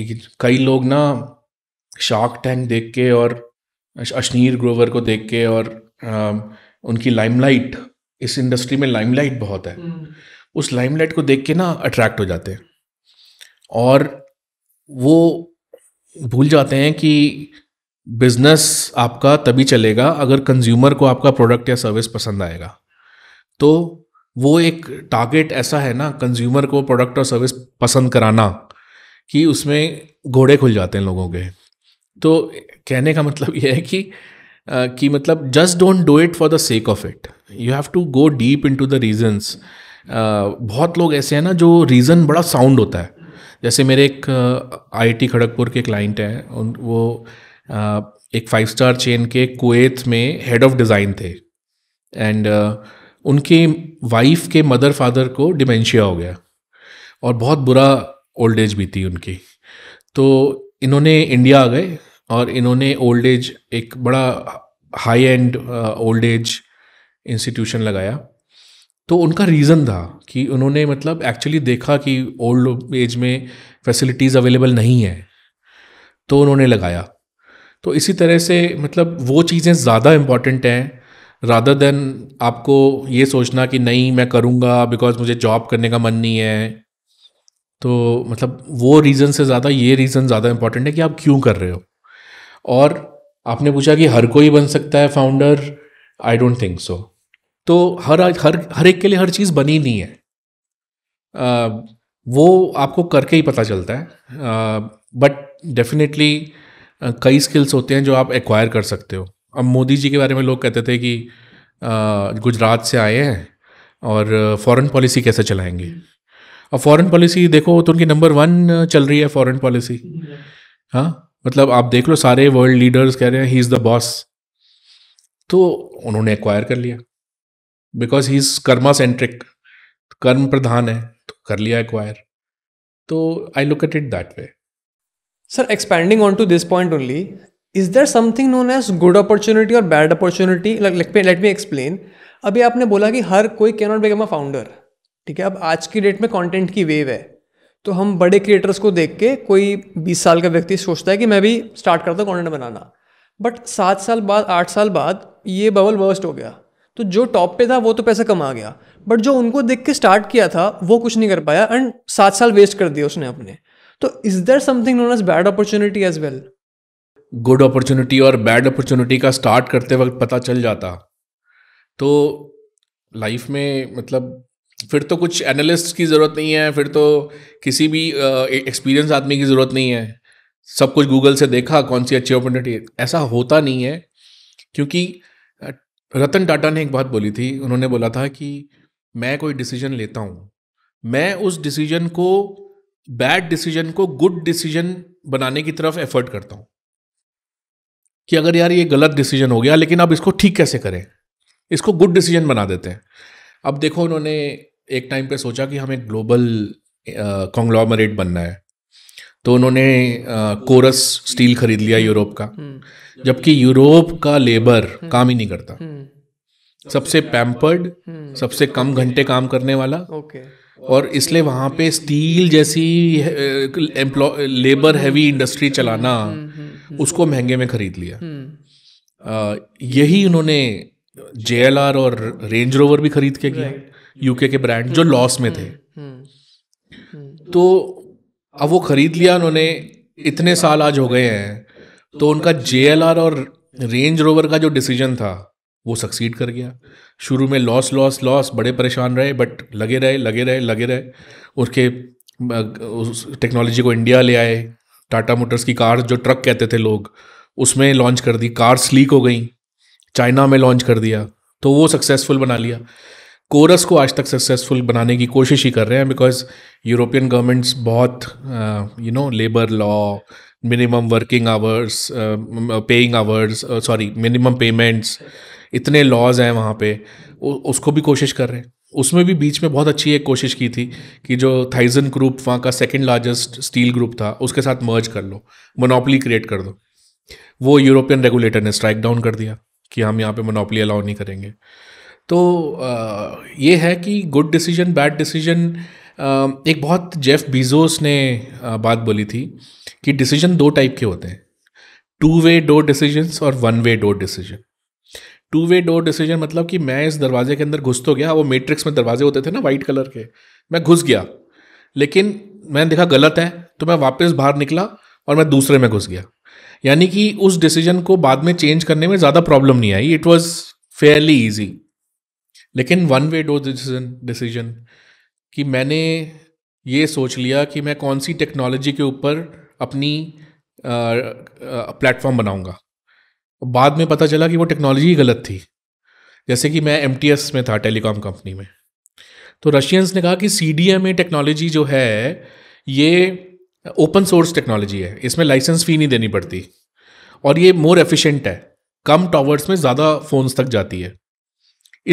एक कई लोग ना शार्क टैंक देख के और अश्नीर ग्रोवर को देख के और आ, उनकी लाइमलाइट इस इंडस्ट्री में लाइमलाइट बहुत है हम्म। उस लाइमलाइट को देख के ना अट्रैक्ट हो जाते हैं और वो भूल जाते हैं कि बिजनेस आपका तभी चलेगा अगर कंज्यूमर को आपका प्रोडक्ट या सर्विस पसंद आएगा तो वो एक टारगेट ऐसा है ना कंज्यूमर को प्रोडक्ट और सर्विस पसंद कराना कि उसमें घोड़े खुल जाते हैं लोगों के तो कहने का मतलब यह है कि कि मतलब just don't do it for the sake of it you have to go deep into the reasons बहुत लोग ऐसे हैं ना जो रीज़न बड़ा साउंड होता है जैसे मेरे एक टी खड़गपुर के क्लाइंट हैं उन वो uh, एक फाइव स्टार चेन के कुवैत में हेड ऑफ डिज़ाइन थे एंड uh, उनके वाइफ के मदर फादर को डिमेंशिया हो गया और बहुत बुरा ओल्ड एज भी थी उनकी तो इन्होंने इंडिया आ गए और इन्होंने ओल्ड एज एक बड़ा high end old age institution लगाया तो उनका रीज़न था कि उन्होंने मतलब एक्चुअली देखा कि ओल्ड एज में फैसिलिटीज़ अवेलेबल नहीं है तो उन्होंने लगाया तो इसी तरह से मतलब वो चीज़ें ज़्यादा इम्पॉर्टेंट हैं रादर देन आपको ये सोचना कि नहीं मैं करूँगा बिकॉज मुझे जॉब करने का मन नहीं है तो मतलब वो रीज़न से ज़्यादा ये रीज़न ज़्यादा इम्पॉर्टेंट है कि आप क्यों कर रहे हो और आपने पूछा कि हर कोई बन सकता है founder I don't think so तो हर हर हर एक के लिए हर चीज़ बनी नहीं है वो आपको करके ही पता चलता है बट डेफिनेटली कई स्किल्स होते हैं जो आप एक्वायर कर सकते हो अब मोदी जी के बारे में लोग कहते थे कि गुजरात से आए हैं और फॉरेन पॉलिसी कैसे चलाएंगे और फॉरेन पॉलिसी देखो तो उनकी नंबर वन चल रही है फॉरेन पॉलिसी हाँ मतलब आप देख लो सारे वर्ल्ड लीडर्स कह रहे हैं ही इज़ द बॉस तो उन्होंने एक्वायर कर लिया because he is karma centric कर्म प्रधान है तो कर लिया एक्वायर तो I look at it that way sir expanding on to this point only is there something known as good opportunity और bad opportunity let me explain अभी आपने बोला कि हर कोई can not become a founder ठीक है अब आज की डेट में कॉन्टेंट की वेव है तो हम बड़े क्रिएटर्स को देख के कोई बीस साल का व्यक्ति सोचता है कि मैं भी स्टार्ट करता हूँ कॉन्टेंट बनाना बट सात साल बाद आठ साल बाद ये बबल वर्स्ट हो गया तो जो टॉप पे था वो तो पैसा कमा गया बट जो उनको देख के स्टार्ट किया था वो कुछ नहीं कर पाया एंड सात साल वेस्ट कर दिया उसने अपने तो is there something known as bad opportunity as well good opportunity और बैड अपॉर्चुनिटी का स्टार्ट करते वक्त पता चल जाता तो लाइफ में मतलब फिर तो कुछ एनालिस्ट की ज़रूरत नहीं है फिर तो किसी भी एक्सपीरियंस आदमी की ज़रूरत नहीं है सब कुछ गूगल से देखा कौन सी अच्छी अपॉर्चुनिटी ऐसा होता नहीं है क्योंकि रतन टाटा ने एक बात बोली थी उन्होंने बोला था कि मैं कोई डिसीजन लेता हूँ मैं उस डिसीजन को बैड डिसीजन को गुड डिसीजन बनाने की तरफ एफर्ट करता हूँ कि अगर यार ये गलत डिसीजन हो गया लेकिन अब इसको ठीक कैसे करें इसको गुड डिसीजन बना देते हैं अब देखो उन्होंने एक टाइम पे सोचा कि हमें ग्लोबल कॉन्ग्लॉमरेट बनना है तो उन्होंने कोरस स्टील खरीद लिया हम्म, यूरोप का हम्म, जबकि यूरोप का लेबर हम्म, काम ही नहीं करता सबसे पैम्पर्ड सबसे कम घंटे काम करने वाला और इसलिए वहां पे स्टील जैसी एम्प्लॉय लेबर हैवी इंडस्ट्री चलाना उसको महंगे में खरीद लिया यही उन्होंने जे और रेंज रोवर भी खरीद के किया यूके के ब्रांड जो लॉस hmm. में थे hmm. Hmm. तो अब वो खरीद लिया उन्होंने इतने साल आज हो गए हैं तो उनका जे और रेंज रोवर का जो डिसीजन था वो सक्सीड कर गया शुरू में लॉस लॉस लॉस बड़े परेशान रहे बट लगे रहे लगे रहे लगे रहे उसके उस टेक्नोलॉजी को इंडिया ले आए टाटा मोटर्स की कार जो ट्रक कहते थे लोग उसमें लॉन्च कर दी कार स्लीक हो गई चाइना में लॉन्च कर दिया तो वो सक्सेसफुल बना लिया कोरस को आज तक सक्सेसफुल बनाने की कोशिश ही कर रहे हैं बिकॉज यूरोपियन गवर्नमेंट्स बहुत you know labour law minimum working hours paying hours sorry minimum payments इतने लॉज हैं वहाँ पे उ, उसको भी कोशिश कर रहे हैं उसमें भी बीच में बहुत अच्छी एक कोशिश की थी कि जो थाइजन ग्रुप वहाँ का सेकेंड लार्जेस्ट स्टील ग्रुप था उसके साथ मर्ज कर लो मोनोपली क्रिएट कर दो वो यूरोपियन रेगुलेटर ने स्ट्राइक डाउन कर दिया कि हम यहाँ पे मोनोपली अलाउ नहीं करेंगे तो ये है कि गुड डिसीजन बैड डिसीजन एक बहुत जेफ बीजोस ने बात बोली थी कि डिसीजन दो टाइप के होते हैं टू वे डोर डिसीजंस और one way door decision two way door decision मतलब कि मैं इस दरवाजे के अंदर घुस तो गया वो मेट्रिक्स में दरवाजे होते थे ना वाइट कलर के मैं घुस गया लेकिन मैंने देखा गलत है तो मैं वापस बाहर निकला और मैं दूसरे में घुस गया यानी कि उस डिसीजन को बाद में चेंज करने में ज़्यादा प्रॉब्लम नहीं आई इट वॉज फेयरली ईजी लेकिन one way door decision decision कि मैंने ये सोच लिया कि मैं कौन सी टेक्नोलॉजी के ऊपर अपनी प्लेटफॉर्म बनाऊंगा बाद में पता चला कि वो टेक्नोलॉजी गलत थी जैसे कि मैं एम में था टेलीकॉम कंपनी में तो रशियंस ने कहा कि C D M A technology जो है ये ओपन सोर्स टेक्नोलॉजी है इसमें लाइसेंस फ़ी नहीं देनी पड़ती और ये मोर एफिशिएंट है कम टावर्स में ज़्यादा फ़ोन्स तक जाती है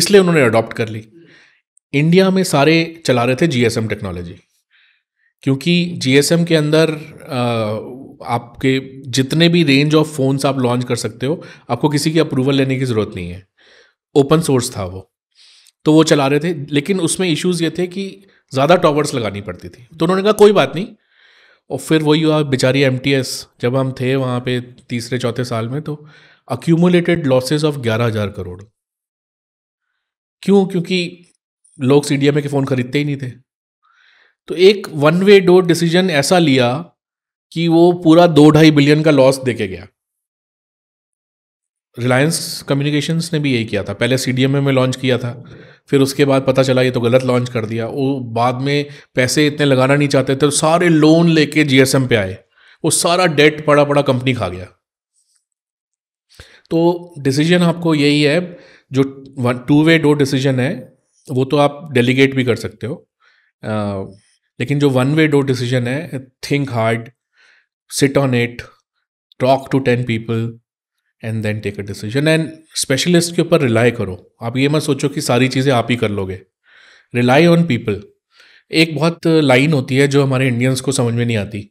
इसलिए उन्होंने अडॉप्ट कर ली इंडिया में सारे चला रहे थे जी टेक्नोलॉजी क्योंकि जी के अंदर आपके जितने भी रेंज ऑफ फ़ोन्स आप लॉन्च कर सकते हो आपको किसी की अप्रूवल लेने की ज़रूरत नहीं है ओपन सोर्स था वो तो वो चला रहे थे लेकिन उसमें इश्यूज़ ये थे कि ज़्यादा टॉवर्स लगानी पड़ती थी तो उन्होंने कहा कोई बात नहीं और फिर वही हुआ बेचारी एम जब हम थे वहाँ पे तीसरे चौथे साल में तो अक्यूमुलेटेड लॉसेज ऑफ ग्यारह हज़ार करोड़ क्यों क्योंकि लोग सी डी के फ़ोन खरीदते ही नहीं थे तो एक वन वे डोर डिसीजन ऐसा लिया कि वो पूरा दो ढाई बिलियन का लॉस दे के गया रिलायंस कम्युनिकेशंस ने भी यही किया था पहले सी डी में लॉन्च किया था फिर उसके बाद पता चला ये तो गलत लॉन्च कर दिया वो बाद में पैसे इतने लगाना नहीं चाहते थे तो सारे लोन लेके जीएसएम पे आए वो सारा डेट पड़ा पड़ा कंपनी खा गया तो डिसीजन आपको यही है जो one two way door decision है वो तो आप डेलीगेट भी कर सकते हो आ, लेकिन जो वन वे डोर डिसीजन है think hard sit on it talk to ten people and then take a decision and specialist के ऊपर रिलाई करो आप ये मत सोचो कि सारी चीज़ें आप ही कर लोगे रिलाई ऑन पीपल एक बहुत लाइन होती है जो हमारे इंडियंस को समझ में नहीं आती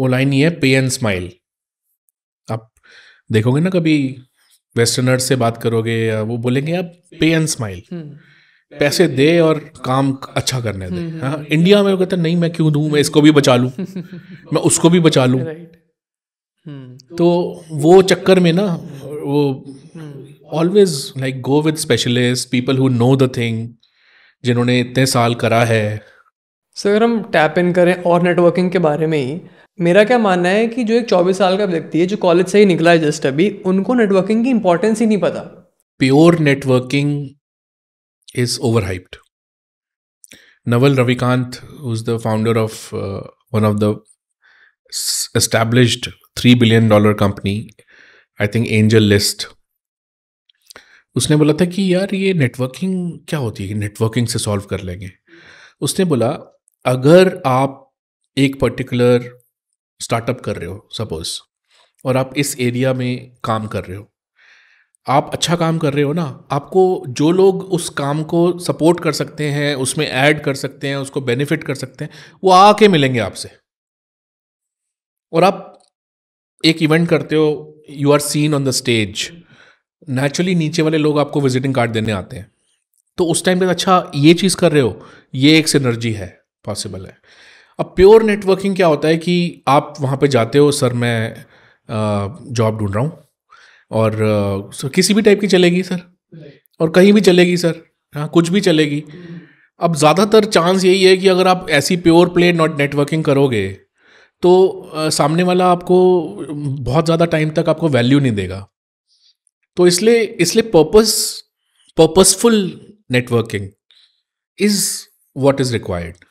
वो लाइन ये है पे एंड स्माइल आप देखोगे ना कभी वेस्टर्नर्स से बात करोगे या वो बोलेंगे आप पे एंड स्माइल पैसे दे और काम अच्छा करने दे हम्म, हम्म, हाँ इंडिया हम्म। में वो कहते नहीं मैं क्यों दूँ मैं इसको भी बचा लूँ *laughs* मैं उसको भी बचा लूँ right. हम्म। तो वो चक्कर में ना वो always like go with specialist people who know the thing जिन्होंने इतने साल करा है सर अगर हम टैप इन करें और नेटवर्किंग के बारे में ही मेरा क्या मानना है कि जो एक चौबीस साल का व्यक्ति है जो कॉलेज से ही निकला है जस्ट अभी उनको नेटवर्किंग की इंपॉर्टेंस ही नहीं पता pure networking is over hyped Naval Ravikant is the founder of one of the established three billion dollar company I think AngelList उसने बोला था कि यार ये नेटवर्किंग क्या होती है नेटवर्किंग से सॉल्व कर लेंगे उसने बोला अगर आप एक पर्टिकुलर स्टार्टअप कर रहे हो सपोज और आप इस एरिया में काम कर रहे हो आप अच्छा काम कर रहे हो ना आपको जो लोग उस काम को सपोर्ट कर सकते हैं उसमें ऐड कर सकते हैं उसको बेनिफिट कर सकते हैं वो आके मिलेंगे आपसे और आप एक इवेंट करते हो you are seen on the stage naturally नीचे वाले लोग आपको विजिटिंग कार्ड देने आते हैं तो उस टाइम पे अच्छा ये चीज़ कर रहे हो ये एक सिनर्जी है पॉसिबल है अब प्योर नेटवर्किंग क्या होता है कि आप वहाँ पे जाते हो सर मैं जॉब ढूंढ रहा हूँ और सर किसी भी टाइप की चलेगी सर और कहीं भी चलेगी सर हाँ कुछ भी चलेगी अब ज़्यादातर चांस यही है कि अगर आप ऐसी प्योर प्ले नॉट नेटवर्किंग करोगे तो आ, सामने वाला आपको बहुत ज़्यादा टाइम तक आपको वैल्यू नहीं देगा तो इसलिए इसलिए purpose purposeful networking is what is required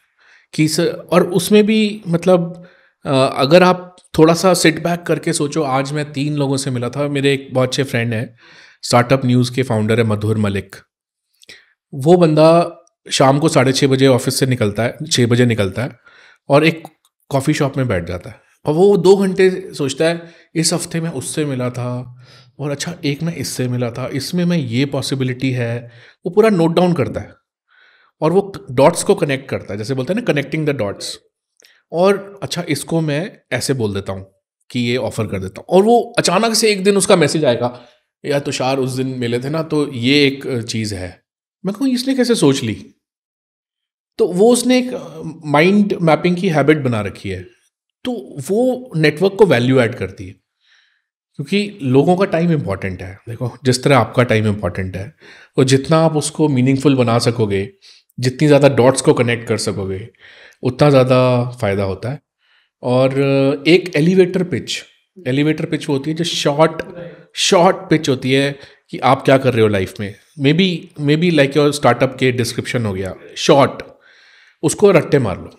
कि सर और उसमें भी मतलब आ, अगर आप थोड़ा सा सेट बैक करके सोचो आज मैं तीन लोगों से मिला था मेरे एक बहुत अच्छे फ्रेंड हैं स्टार्टअप न्यूज़ के फाउंडर है मधुर मलिक वो बंदा शाम को साढ़े छः बजे ऑफिस से निकलता है छः बजे निकलता है और एक कॉफ़ी शॉप में बैठ जाता है और वो दो घंटे सोचता है इस हफ्ते मैं उससे मिला था और अच्छा एक मैं इससे मिला था इसमें मैं ये पॉसिबिलिटी है वो पूरा नोट डाउन करता है और वो डॉट्स को कनेक्ट करता है जैसे बोलते हैं ना कनेक्टिंग द डॉट्स और अच्छा इसको मैं ऐसे बोल देता हूँ कि ये ऑफर कर देता हूँ और वो अचानक से एक दिन उसका मैसेज आएगा या तुषार उस दिन मिले थे ना तो ये एक चीज़ है मैं कहूँ इसने कैसे सोच ली तो वो उसने एक माइंड मैपिंग की हैबिट बना रखी है तो वो नेटवर्क को वैल्यू ऐड करती है क्योंकि लोगों का टाइम इम्पॉर्टेंट है देखो जिस तरह आपका टाइम इम्पॉर्टेंट है और जितना आप उसको मीनिंगफुल बना सकोगे जितनी ज़्यादा डॉट्स को कनेक्ट कर सकोगे उतना ज़्यादा फ़ायदा होता है और एक एलिवेटर पिच एलिवेटर पिच होती है जो शॉर्ट शॉर्ट पिच होती है कि आप क्या कर रहे हो लाइफ में maybe maybe like your startup के डिस्क्रिप्शन हो गया शॉर्ट उसको रट्टे मार लो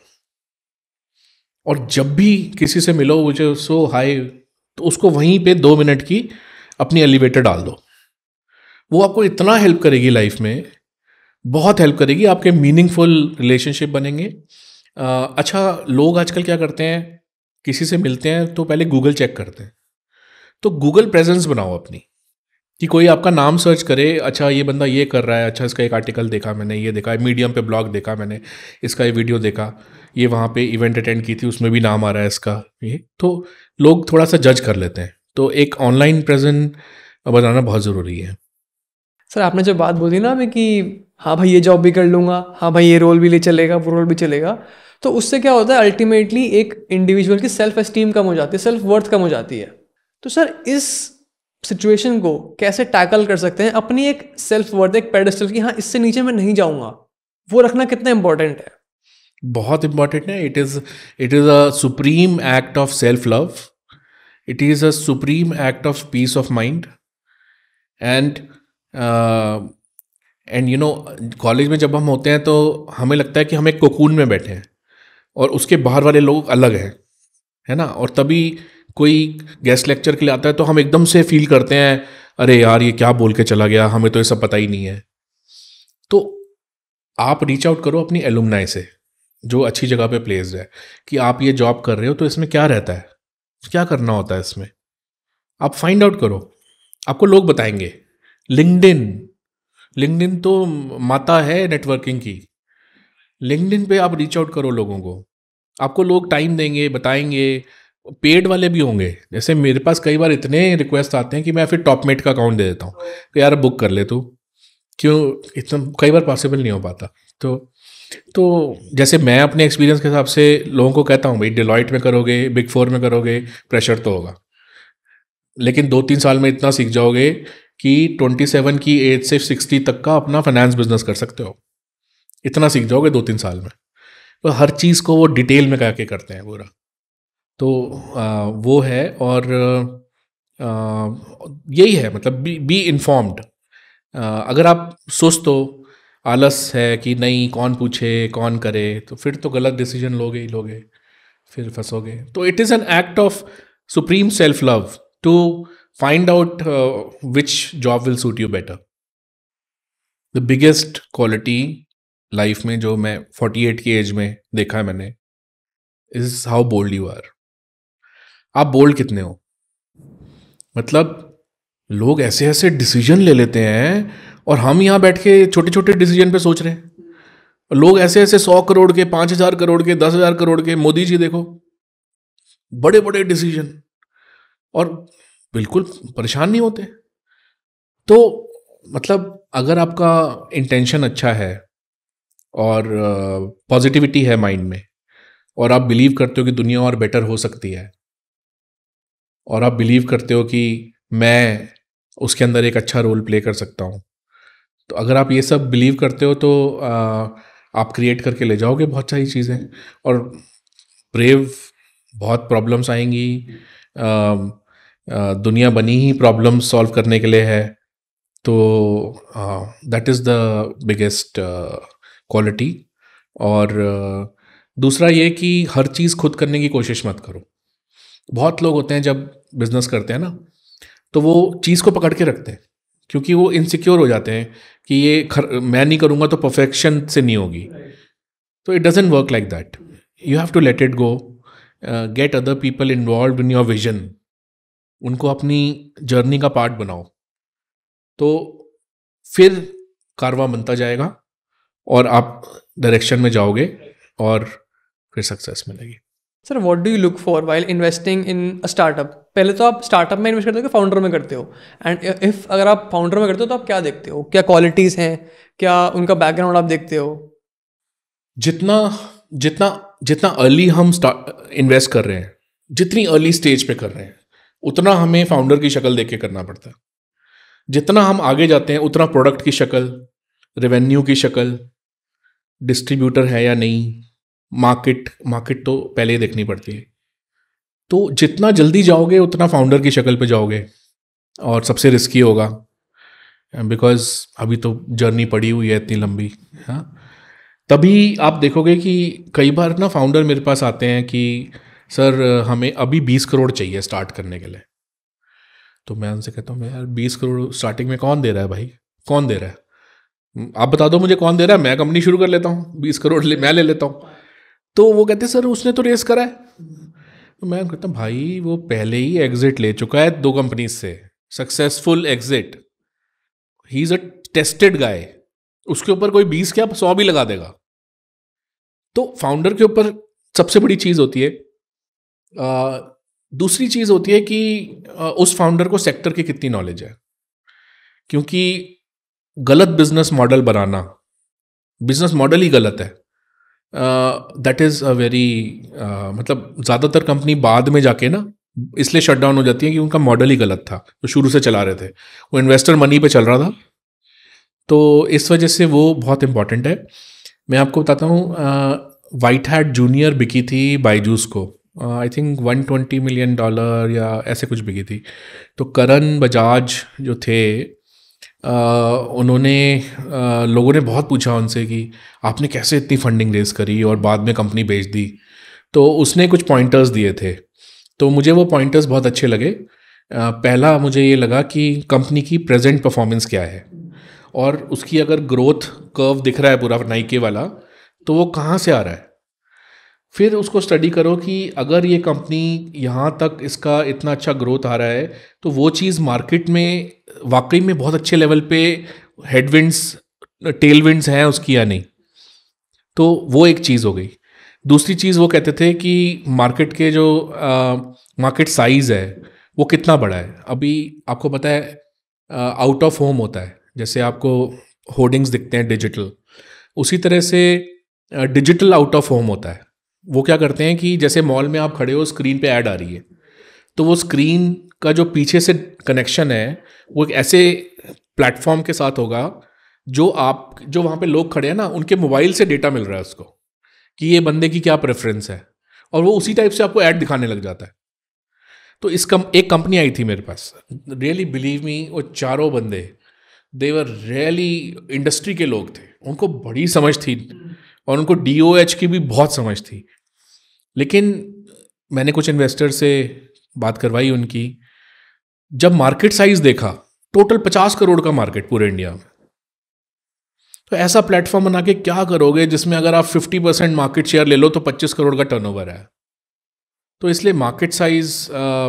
और जब भी किसी से मिलो मुझे सो हाय तो उसको वहीं पे दो मिनट की अपनी एलिवेटर डाल दो वो आपको इतना हेल्प करेगी लाइफ में बहुत हेल्प करेगी आपके मीनिंगफुल रिलेशनशिप बनेंगे आ, अच्छा लोग आजकल क्या करते हैं किसी से मिलते हैं तो पहले गूगल चेक करते हैं तो गूगल प्रेजेंस बनाओ अपनी कि कोई आपका नाम सर्च करे अच्छा ये बंदा ये कर रहा है अच्छा इसका एक आर्टिकल देखा मैंने ये देखा मीडियम पे ब्लॉग देखा मैंने इसका ये वीडियो देखा ये वहाँ पे इवेंट अटेंड की थी उसमें भी नाम आ रहा है इसका ये तो लोग थोड़ा सा जज कर लेते हैं तो एक ऑनलाइन प्रेजेंट बनाना बहुत ज़रूरी है सर आपने जो बात बोली ना अभी कि हाँ भाई ये जॉब भी कर लूँगा हाँ भाई ये रोल भी ले चलेगा वो रोल भी चलेगा तो उससे क्या होता है अल्टीमेटली एक इंडिविजुअल की सेल्फ एस्टीम कम हो जाती है सेल्फ वर्थ कम हो जाती है तो सर इस सिचुएशन को कैसे टैकल कर सकते हैं अपनी एक सेल्फ वर्थ एक पेडस्टल की हाँ इससे नीचे मैं नहीं जाऊँगा वो रखना कितना इंपॉर्टेंट है बहुत इंपॉर्टेंट है it is it is a supreme act of self love it is a supreme act of peace of mind and and you know college में जब हम होते हैं तो हमें लगता है कि हम एक कोकून में बैठे हैं और उसके बाहर वाले लोग अलग हैं है ना और तभी कोई गेस्ट लेक्चर के लिए आता है तो हम एकदम से फील करते हैं अरे यार ये क्या बोल के चला गया हमें तो ये सब पता ही नहीं है तो आप रीच आउट करो अपनी एलुमनाई से जो अच्छी जगह पे प्लेस है कि आप ये जॉब कर रहे हो तो इसमें क्या रहता है क्या करना होता है इसमें आप फाइंड आउट करो आपको लोग बताएंगे लिंकडिन लिंकडिन तो माता है नेटवर्किंग की लिंकडिन पे आप रीच आउट करो लोगों को आपको लोग टाइम देंगे बताएंगे पेड वाले भी होंगे जैसे मेरे पास कई बार इतने रिक्वेस्ट आते हैं कि मैं फिर टॉप मेट का अकाउंट दे देता हूँ कि यार बुक कर ले तू क्यों इतना कई बार पॉसिबल नहीं हो पाता तो तो जैसे मैं अपने एक्सपीरियंस के हिसाब से लोगों को कहता हूँ भाई डिलॉइट में करोगे बिग फोर में करोगे प्रेशर तो होगा लेकिन दो तीन साल में इतना सीख जाओगे कि ट्वेंटी सेवन की एज से सिक्सटी तक का अपना फाइनेंस बिजनेस कर सकते हो इतना सीख जाओगे दो तीन साल में तो हर चीज़ को वो डिटेल में के करते हैं पूरा तो आ, वो है और यही है मतलब बी बी इन्फॉर्म्ड अगर आप सुस्त हो आलस है कि नहीं कौन पूछे कौन करे तो फिर तो गलत डिसीजन लोगे ही लोगे फिर फंसोगे तो it is an act of supreme self love to find out which job will suit you better the biggest quality life में जो मैं 48 की एज में देखा है मैंने is how bold you are आप बोल्ड कितने हो मतलब लोग ऐसे ऐसे डिसीजन ले लेते हैं और हम यहाँ बैठ के छोटे छोटे डिसीजन पे सोच रहे हैं लोग ऐसे ऐसे सौ करोड़ के पाँच हजार करोड़ के दस हजार करोड़ के मोदी जी देखो बड़े बड़े डिसीजन और बिल्कुल परेशान नहीं होते तो मतलब अगर आपका इंटेंशन अच्छा है और पॉजिटिविटी है माइंड में और आप बिलीव करते हो कि दुनिया और बेटर हो सकती है और आप बिलीव करते हो कि मैं उसके अंदर एक अच्छा रोल प्ले कर सकता हूँ तो अगर आप ये सब बिलीव करते हो तो आ, आप क्रिएट करके ले जाओगे बहुत सारी चीज़ें और ब्रेव बहुत प्रॉब्लम्स आएंगी आ, आ, दुनिया बनी ही प्रॉब्लम सॉल्व करने के लिए है तो that is the biggest quality और दूसरा ये कि हर चीज़ खुद करने की कोशिश मत करो बहुत लोग होते हैं जब बिजनेस करते हैं ना तो वो चीज़ को पकड़ के रखते हैं क्योंकि वो इनसिक्योर हो जाते हैं कि ये खर, मैं नहीं करूँगा तो परफेक्शन से नहीं होगी तो it doesn't work like that you have to let it go get other people involve in your vision उनको अपनी जर्नी का पार्ट बनाओ तो फिर कारवा बनता जाएगा और आप डायरेक्शन में जाओगे और फिर सक्सेस मिलेगी sir what do you look for while investing in a startup पहले तो आप स्टार्टअप में इन्वेस्ट करते हो कि फाउंडर में करते हो एंड इफ अगर आप फाउंडर में करते हो तो आप क्या देखते हो क्या क्वालिटीज़ हैं क्या उनका बैकग्राउंड आप देखते हो जितना जितना जितना अर्ली हम इन्वेस्ट कर रहे हैं जितनी अर्ली स्टेज पे कर रहे हैं उतना हमें फाउंडर की शक्ल देख के करना पड़ता है जितना हम आगे जाते हैं उतना प्रोडक्ट की शक्ल रेवेन्यू की शक्ल डिस्ट्रीब्यूटर है या नहीं मार्केट मार्केट तो पहले ही देखनी पड़ती है तो जितना जल्दी जाओगे उतना फाउंडर की शक्ल पे जाओगे और सबसे रिस्की होगा बिकॉज अभी तो जर्नी पड़ी हुई है इतनी लंबी हाँ तभी आप देखोगे कि कई बार ना फाउंडर मेरे पास आते हैं कि सर हमें अभी बीस करोड़ चाहिए स्टार्ट करने के लिए तो मैं उनसे कहता हूँ यार बीस करोड़ स्टार्टिंग में कौन दे रहा है भाई कौन दे रहा है आप बता दो मुझे कौन दे रहा है मैं कंपनी शुरू कर लेता हूँ बीस करोड़ ले मैं ले लेता हूँ तो वो कहते सर उसने तो रेस करा है तो मैं कहता भाई वो पहले ही एग्जिट ले चुका है दो कंपनीज से सक्सेसफुल एग्जिट ही इज़ अ टेस्टेड गाय उसके ऊपर कोई बीस क्या सौ भी लगा देगा तो फाउंडर के ऊपर सबसे बड़ी चीज़ होती है आ, दूसरी चीज़ होती है कि आ, उस फाउंडर को सेक्टर की कितनी नॉलेज है क्योंकि गलत बिजनेस मॉडल बनाना बिजनेस मॉडल ही गलत है दैट इज़ अ वेरी मतलब ज़्यादातर कंपनी बाद में जाके ना इसलिए शट डाउन हो जाती है कि उनका मॉडल ही गलत था जो शुरू से चला रहे थे वो इन्वेस्टर मनी पे चल रहा था तो इस वजह से वो बहुत इंपॉर्टेंट है मैं आपको बताता हूँ वाइट हैट जूनियर बिकी थी बाईजूस को आई थिंक 120 मिलियन डॉलर या ऐसे कुछ बिकी थी तो करण बजाज जो थे उन्होंने लोगों ने बहुत पूछा उनसे कि आपने कैसे इतनी फंडिंग रेज करी और बाद में कंपनी बेच दी तो उसने कुछ पॉइंटर्स दिए थे तो मुझे वो पॉइंटर्स बहुत अच्छे लगे पहला मुझे ये लगा कि कंपनी की प्रेजेंट परफॉर्मेंस क्या है और उसकी अगर ग्रोथ कर्व दिख रहा है पूरा नाइके वाला तो वो कहाँ से आ रहा है फिर उसको स्टडी करो कि अगर ये कंपनी यहाँ तक इसका इतना अच्छा ग्रोथ आ रहा है तो वो चीज़ मार्केट में वाकई में बहुत अच्छे लेवल पे हेडविंड्स टेलविंड्स हैं उसकी या नहीं तो वो एक चीज़ हो गई दूसरी चीज़ वो कहते थे कि मार्केट के जो मार्केट साइज़ है वो कितना बड़ा है अभी आपको पता है आउट ऑफ होम होता है जैसे आपको होर्डिंग्स दिखते हैं डिजिटल उसी तरह से डिजिटल आउट ऑफ होम होता है वो क्या करते हैं कि जैसे मॉल में आप खड़े हो स्क्रीन पे ऐड आ रही है तो वो स्क्रीन का जो पीछे से कनेक्शन है वो एक ऐसे प्लेटफॉर्म के साथ होगा जो आप जो वहाँ पे लोग खड़े हैं ना उनके मोबाइल से डेटा मिल रहा है उसको कि ये बंदे की क्या प्रेफरेंस है और वो उसी टाइप से आपको ऐड दिखाने लग जाता है तो इस कम एक कंपनी आई थी मेरे पास रियली बिलीव मी वो चारों बंदे देवर रियली इंडस्ट्री के लोग थे उनको बड़ी समझ थी और उनको डी की भी बहुत समझ थी लेकिन मैंने कुछ इन्वेस्टर से बात करवाई उनकी जब मार्केट साइज देखा टोटल पचास करोड़ का मार्केट पूरे इंडिया में तो ऐसा प्लेटफॉर्म बना के क्या करोगे जिसमें अगर आप फिफ्टी परसेंट मार्केट शेयर ले लो तो पच्चीस करोड़ का टर्नओवर है तो इसलिए मार्केट साइज़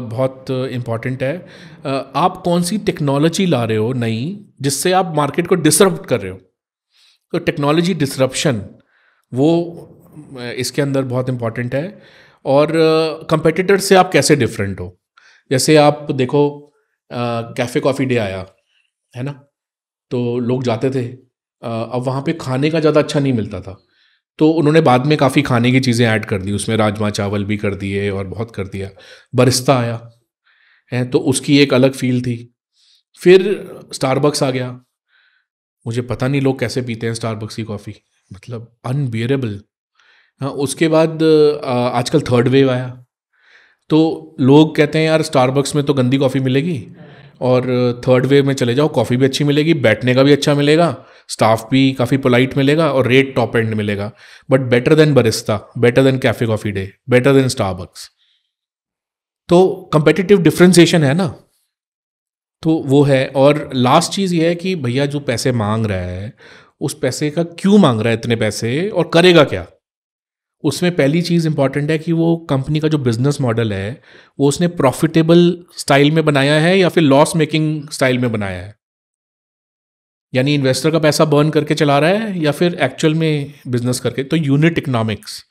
बहुत इंपॉर्टेंट है आप कौन सी टेक्नोलॉजी ला रहे हो नई जिससे आप मार्केट को डिसरप्ट कर रहे हो तो टेक्नोलॉजी डिसरप्शन वो इसके अंदर बहुत इम्पॉर्टेंट है और कंपेटिटर से आप कैसे डिफरेंट हो जैसे आप देखो कैफ़े कॉफ़ी डे आया है ना तो लोग जाते थे अब वहाँ पे खाने का ज़्यादा अच्छा नहीं मिलता था तो उन्होंने बाद में काफ़ी खाने की चीज़ें ऐड कर दी उसमें राजमा चावल भी कर दिए और बहुत कर दिया बरिस्ता आया है तो उसकी एक अलग फील थी फिर स्टारबक्स आ गया मुझे पता नहीं लोग कैसे पीते हैं स्टारबक्स की कॉफ़ी मतलब अनबियरेबल हाँ उसके बाद आजकल थर्ड वेव आया तो लोग कहते हैं यार स्टारबक्स में तो गंदी कॉफ़ी मिलेगी और थर्ड वेव में चले जाओ कॉफ़ी भी अच्छी मिलेगी बैठने का भी अच्छा मिलेगा स्टाफ भी काफ़ी पोलाइट मिलेगा और रेट टॉप एंड मिलेगा but better than Barista better than Cafe Coffee Day better than Starbucks तो कंपेटिटिव डिफ्रेंसीशन है ना तो वो है और लास्ट चीज़ ये है कि भैया जो पैसे मांग रहा है उस पैसे का क्यों मांग रहा है इतने पैसे और करेगा क्या उसमें पहली चीज़ इंपॉर्टेंट है कि वो कंपनी का जो बिजनेस मॉडल है वो उसने प्रॉफिटेबल स्टाइल में बनाया है या फिर लॉस मेकिंग स्टाइल में बनाया है यानी इन्वेस्टर का पैसा बर्न करके चला रहा है या फिर एक्चुअल में बिजनेस करके तो यूनिट इकोनॉमिक्स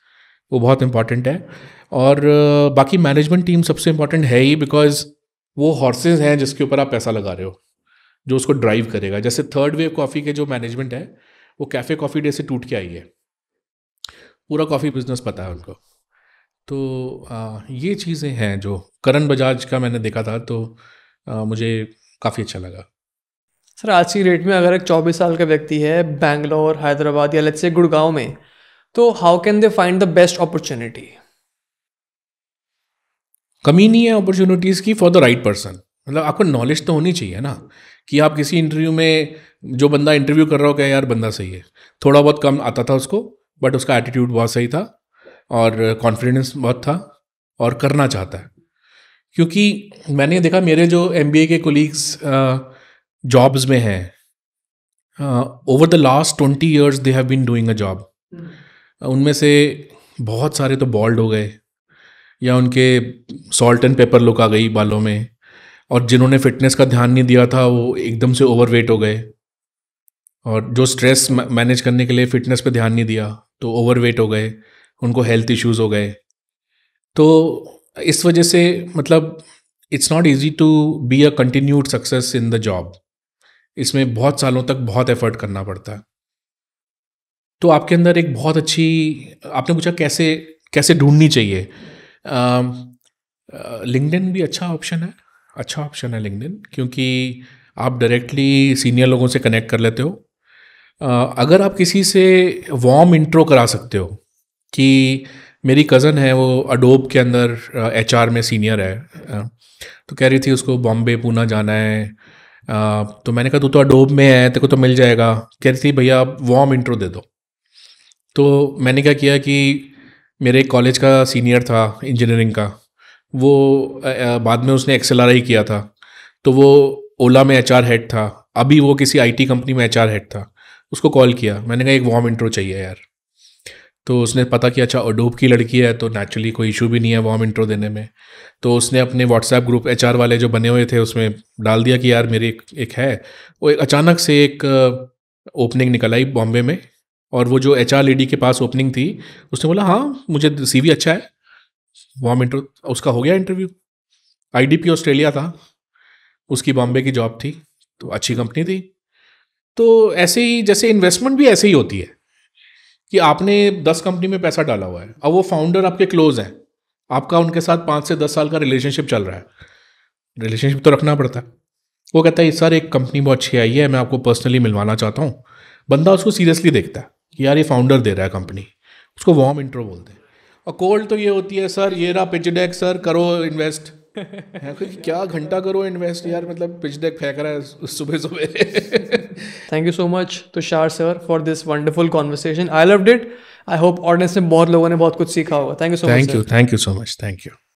वो बहुत इंपॉर्टेंट है और बाकी मैनेजमेंट टीम सबसे इम्पॉर्टेंट है ही बिकॉज वो हॉर्सेज हैं जिसके ऊपर आप पैसा लगा रहे हो जो उसको ड्राइव करेगा जैसे थर्ड वेव कॉफ़ी के जो मैनेजमेंट है वो कैफ़े कॉफ़ी डे से टूट के आई है पूरा कॉफ़ी बिज़नेस पता है उनको तो आ, ये चीज़ें हैं जो करण बजाज का मैंने देखा था तो आ, मुझे काफ़ी अच्छा लगा सर आज की रेट में अगर एक 24 साल का व्यक्ति है बैंगलोर हैदराबाद या लेट्स से गुड़गांव में तो how can they find the best opportunity कमी नहीं है अपॉर्चुनिटीज़ की फॉर द राइट पर्सन मतलब आपको नॉलेज तो होनी चाहिए ना कि आप किसी इंटरव्यू में जो बंदा इंटरव्यू कर रहा हो क्या यार बंदा सही है थोड़ा बहुत कम आता था उसको बट उसका एटीट्यूड बहुत सही था और कॉन्फिडेंस बहुत था और करना चाहता है क्योंकि मैंने देखा मेरे जो एम के कोलीग्स जॉब्स में हैं over the last twenty years they have been doing a job hmm. उनमें से बहुत सारे तो बॉल्ड हो गए या उनके सॉल्ट एंड पेपर लुक आ गई बालों में और जिन्होंने फिटनेस का ध्यान नहीं दिया था वो एकदम से ओवरवेट हो गए और जो स्ट्रेस मैनेज करने के लिए फिटनेस पे ध्यान नहीं दिया तो ओवरवेट हो गए उनको हेल्थ इश्यूज हो गए तो इस वजह से मतलब it's not easy to be a continued success in the job इसमें बहुत सालों तक बहुत एफर्ट करना पड़ता है तो आपके अंदर एक बहुत अच्छी आपने पूछा कैसे कैसे ढूंढनी चाहिए लिंकडिन भी अच्छा ऑप्शन है अच्छा ऑप्शन है लिंकडिन क्योंकि आप डायरेक्टली सीनियर लोगों से कनेक्ट कर लेते हो अगर आप किसी से वॉम इंट्रो करा सकते हो कि मेरी कज़न है वो अडोब के अंदर एच आर में सीनियर है तो कह रही थी उसको बॉम्बे पूना जाना है तो मैंने कहा तू तो अडोब में है तेरे को तो मिल जाएगा कह रही थी भैया आप वॉम इंट्रो दे दो तो मैंने क्या किया कि मेरे कॉलेज का सीनियर था इंजीनियरिंग का वो बाद में उसने एक्सेल किया था तो वो ओला में एच हेड था अभी वो किसी आईटी कंपनी में एच हेड था उसको कॉल किया मैंने कहा एक वार्म इंट्रो चाहिए यार तो उसने पता किया अच्छा अडोब की लड़की है तो नेचुरली कोई इशू भी नहीं है वार्म इंट्रो देने में तो उसने अपने व्हाट्सएप ग्रुप एच वाले जो बने हुए थे उसमें डाल दिया कि यार मेरी एक, एक है वो एक अचानक से एक ओपनिंग निकल आई बॉम्बे में और वो जो एच लेडी के पास ओपनिंग थी उसने बोला हाँ मुझे सी अच्छा है वार्म इंट्रो उसका हो गया इंटरव्यू आई ऑस्ट्रेलिया था उसकी बॉम्बे की जॉब थी तो अच्छी कंपनी थी तो ऐसे ही जैसे इन्वेस्टमेंट भी ऐसे ही होती है कि आपने दस कंपनी में पैसा डाला हुआ है अब वो फाउंडर आपके क्लोज हैं आपका उनके साथ पाँच से दस साल का रिलेशनशिप चल रहा है रिलेशनशिप तो रखना पड़ता है वो कहता है सर एक कंपनी बहुत अच्छी आई है मैं आपको पर्सनली मिलवाना चाहता हूँ बंदा उसको सीरियसली देखता है कि यार ये फाउंडर दे रहा है कंपनी उसको वार्म इंट्रो बोलते हैं और कोल्ड तो ये होती है सर ये रहा पिच डेक सर करो इन्वेस्ट *laughs* क्या घंटा करो इन्वेस्ट यार मतलब पिच डेक फेंक रहा है सुबह सुबह thank you so much Tushar sir for this wonderful conversation I love it I hope audience में बहुत लोगों ने बहुत कुछ सीखा होगा thank you so much thank you thank you so much thank you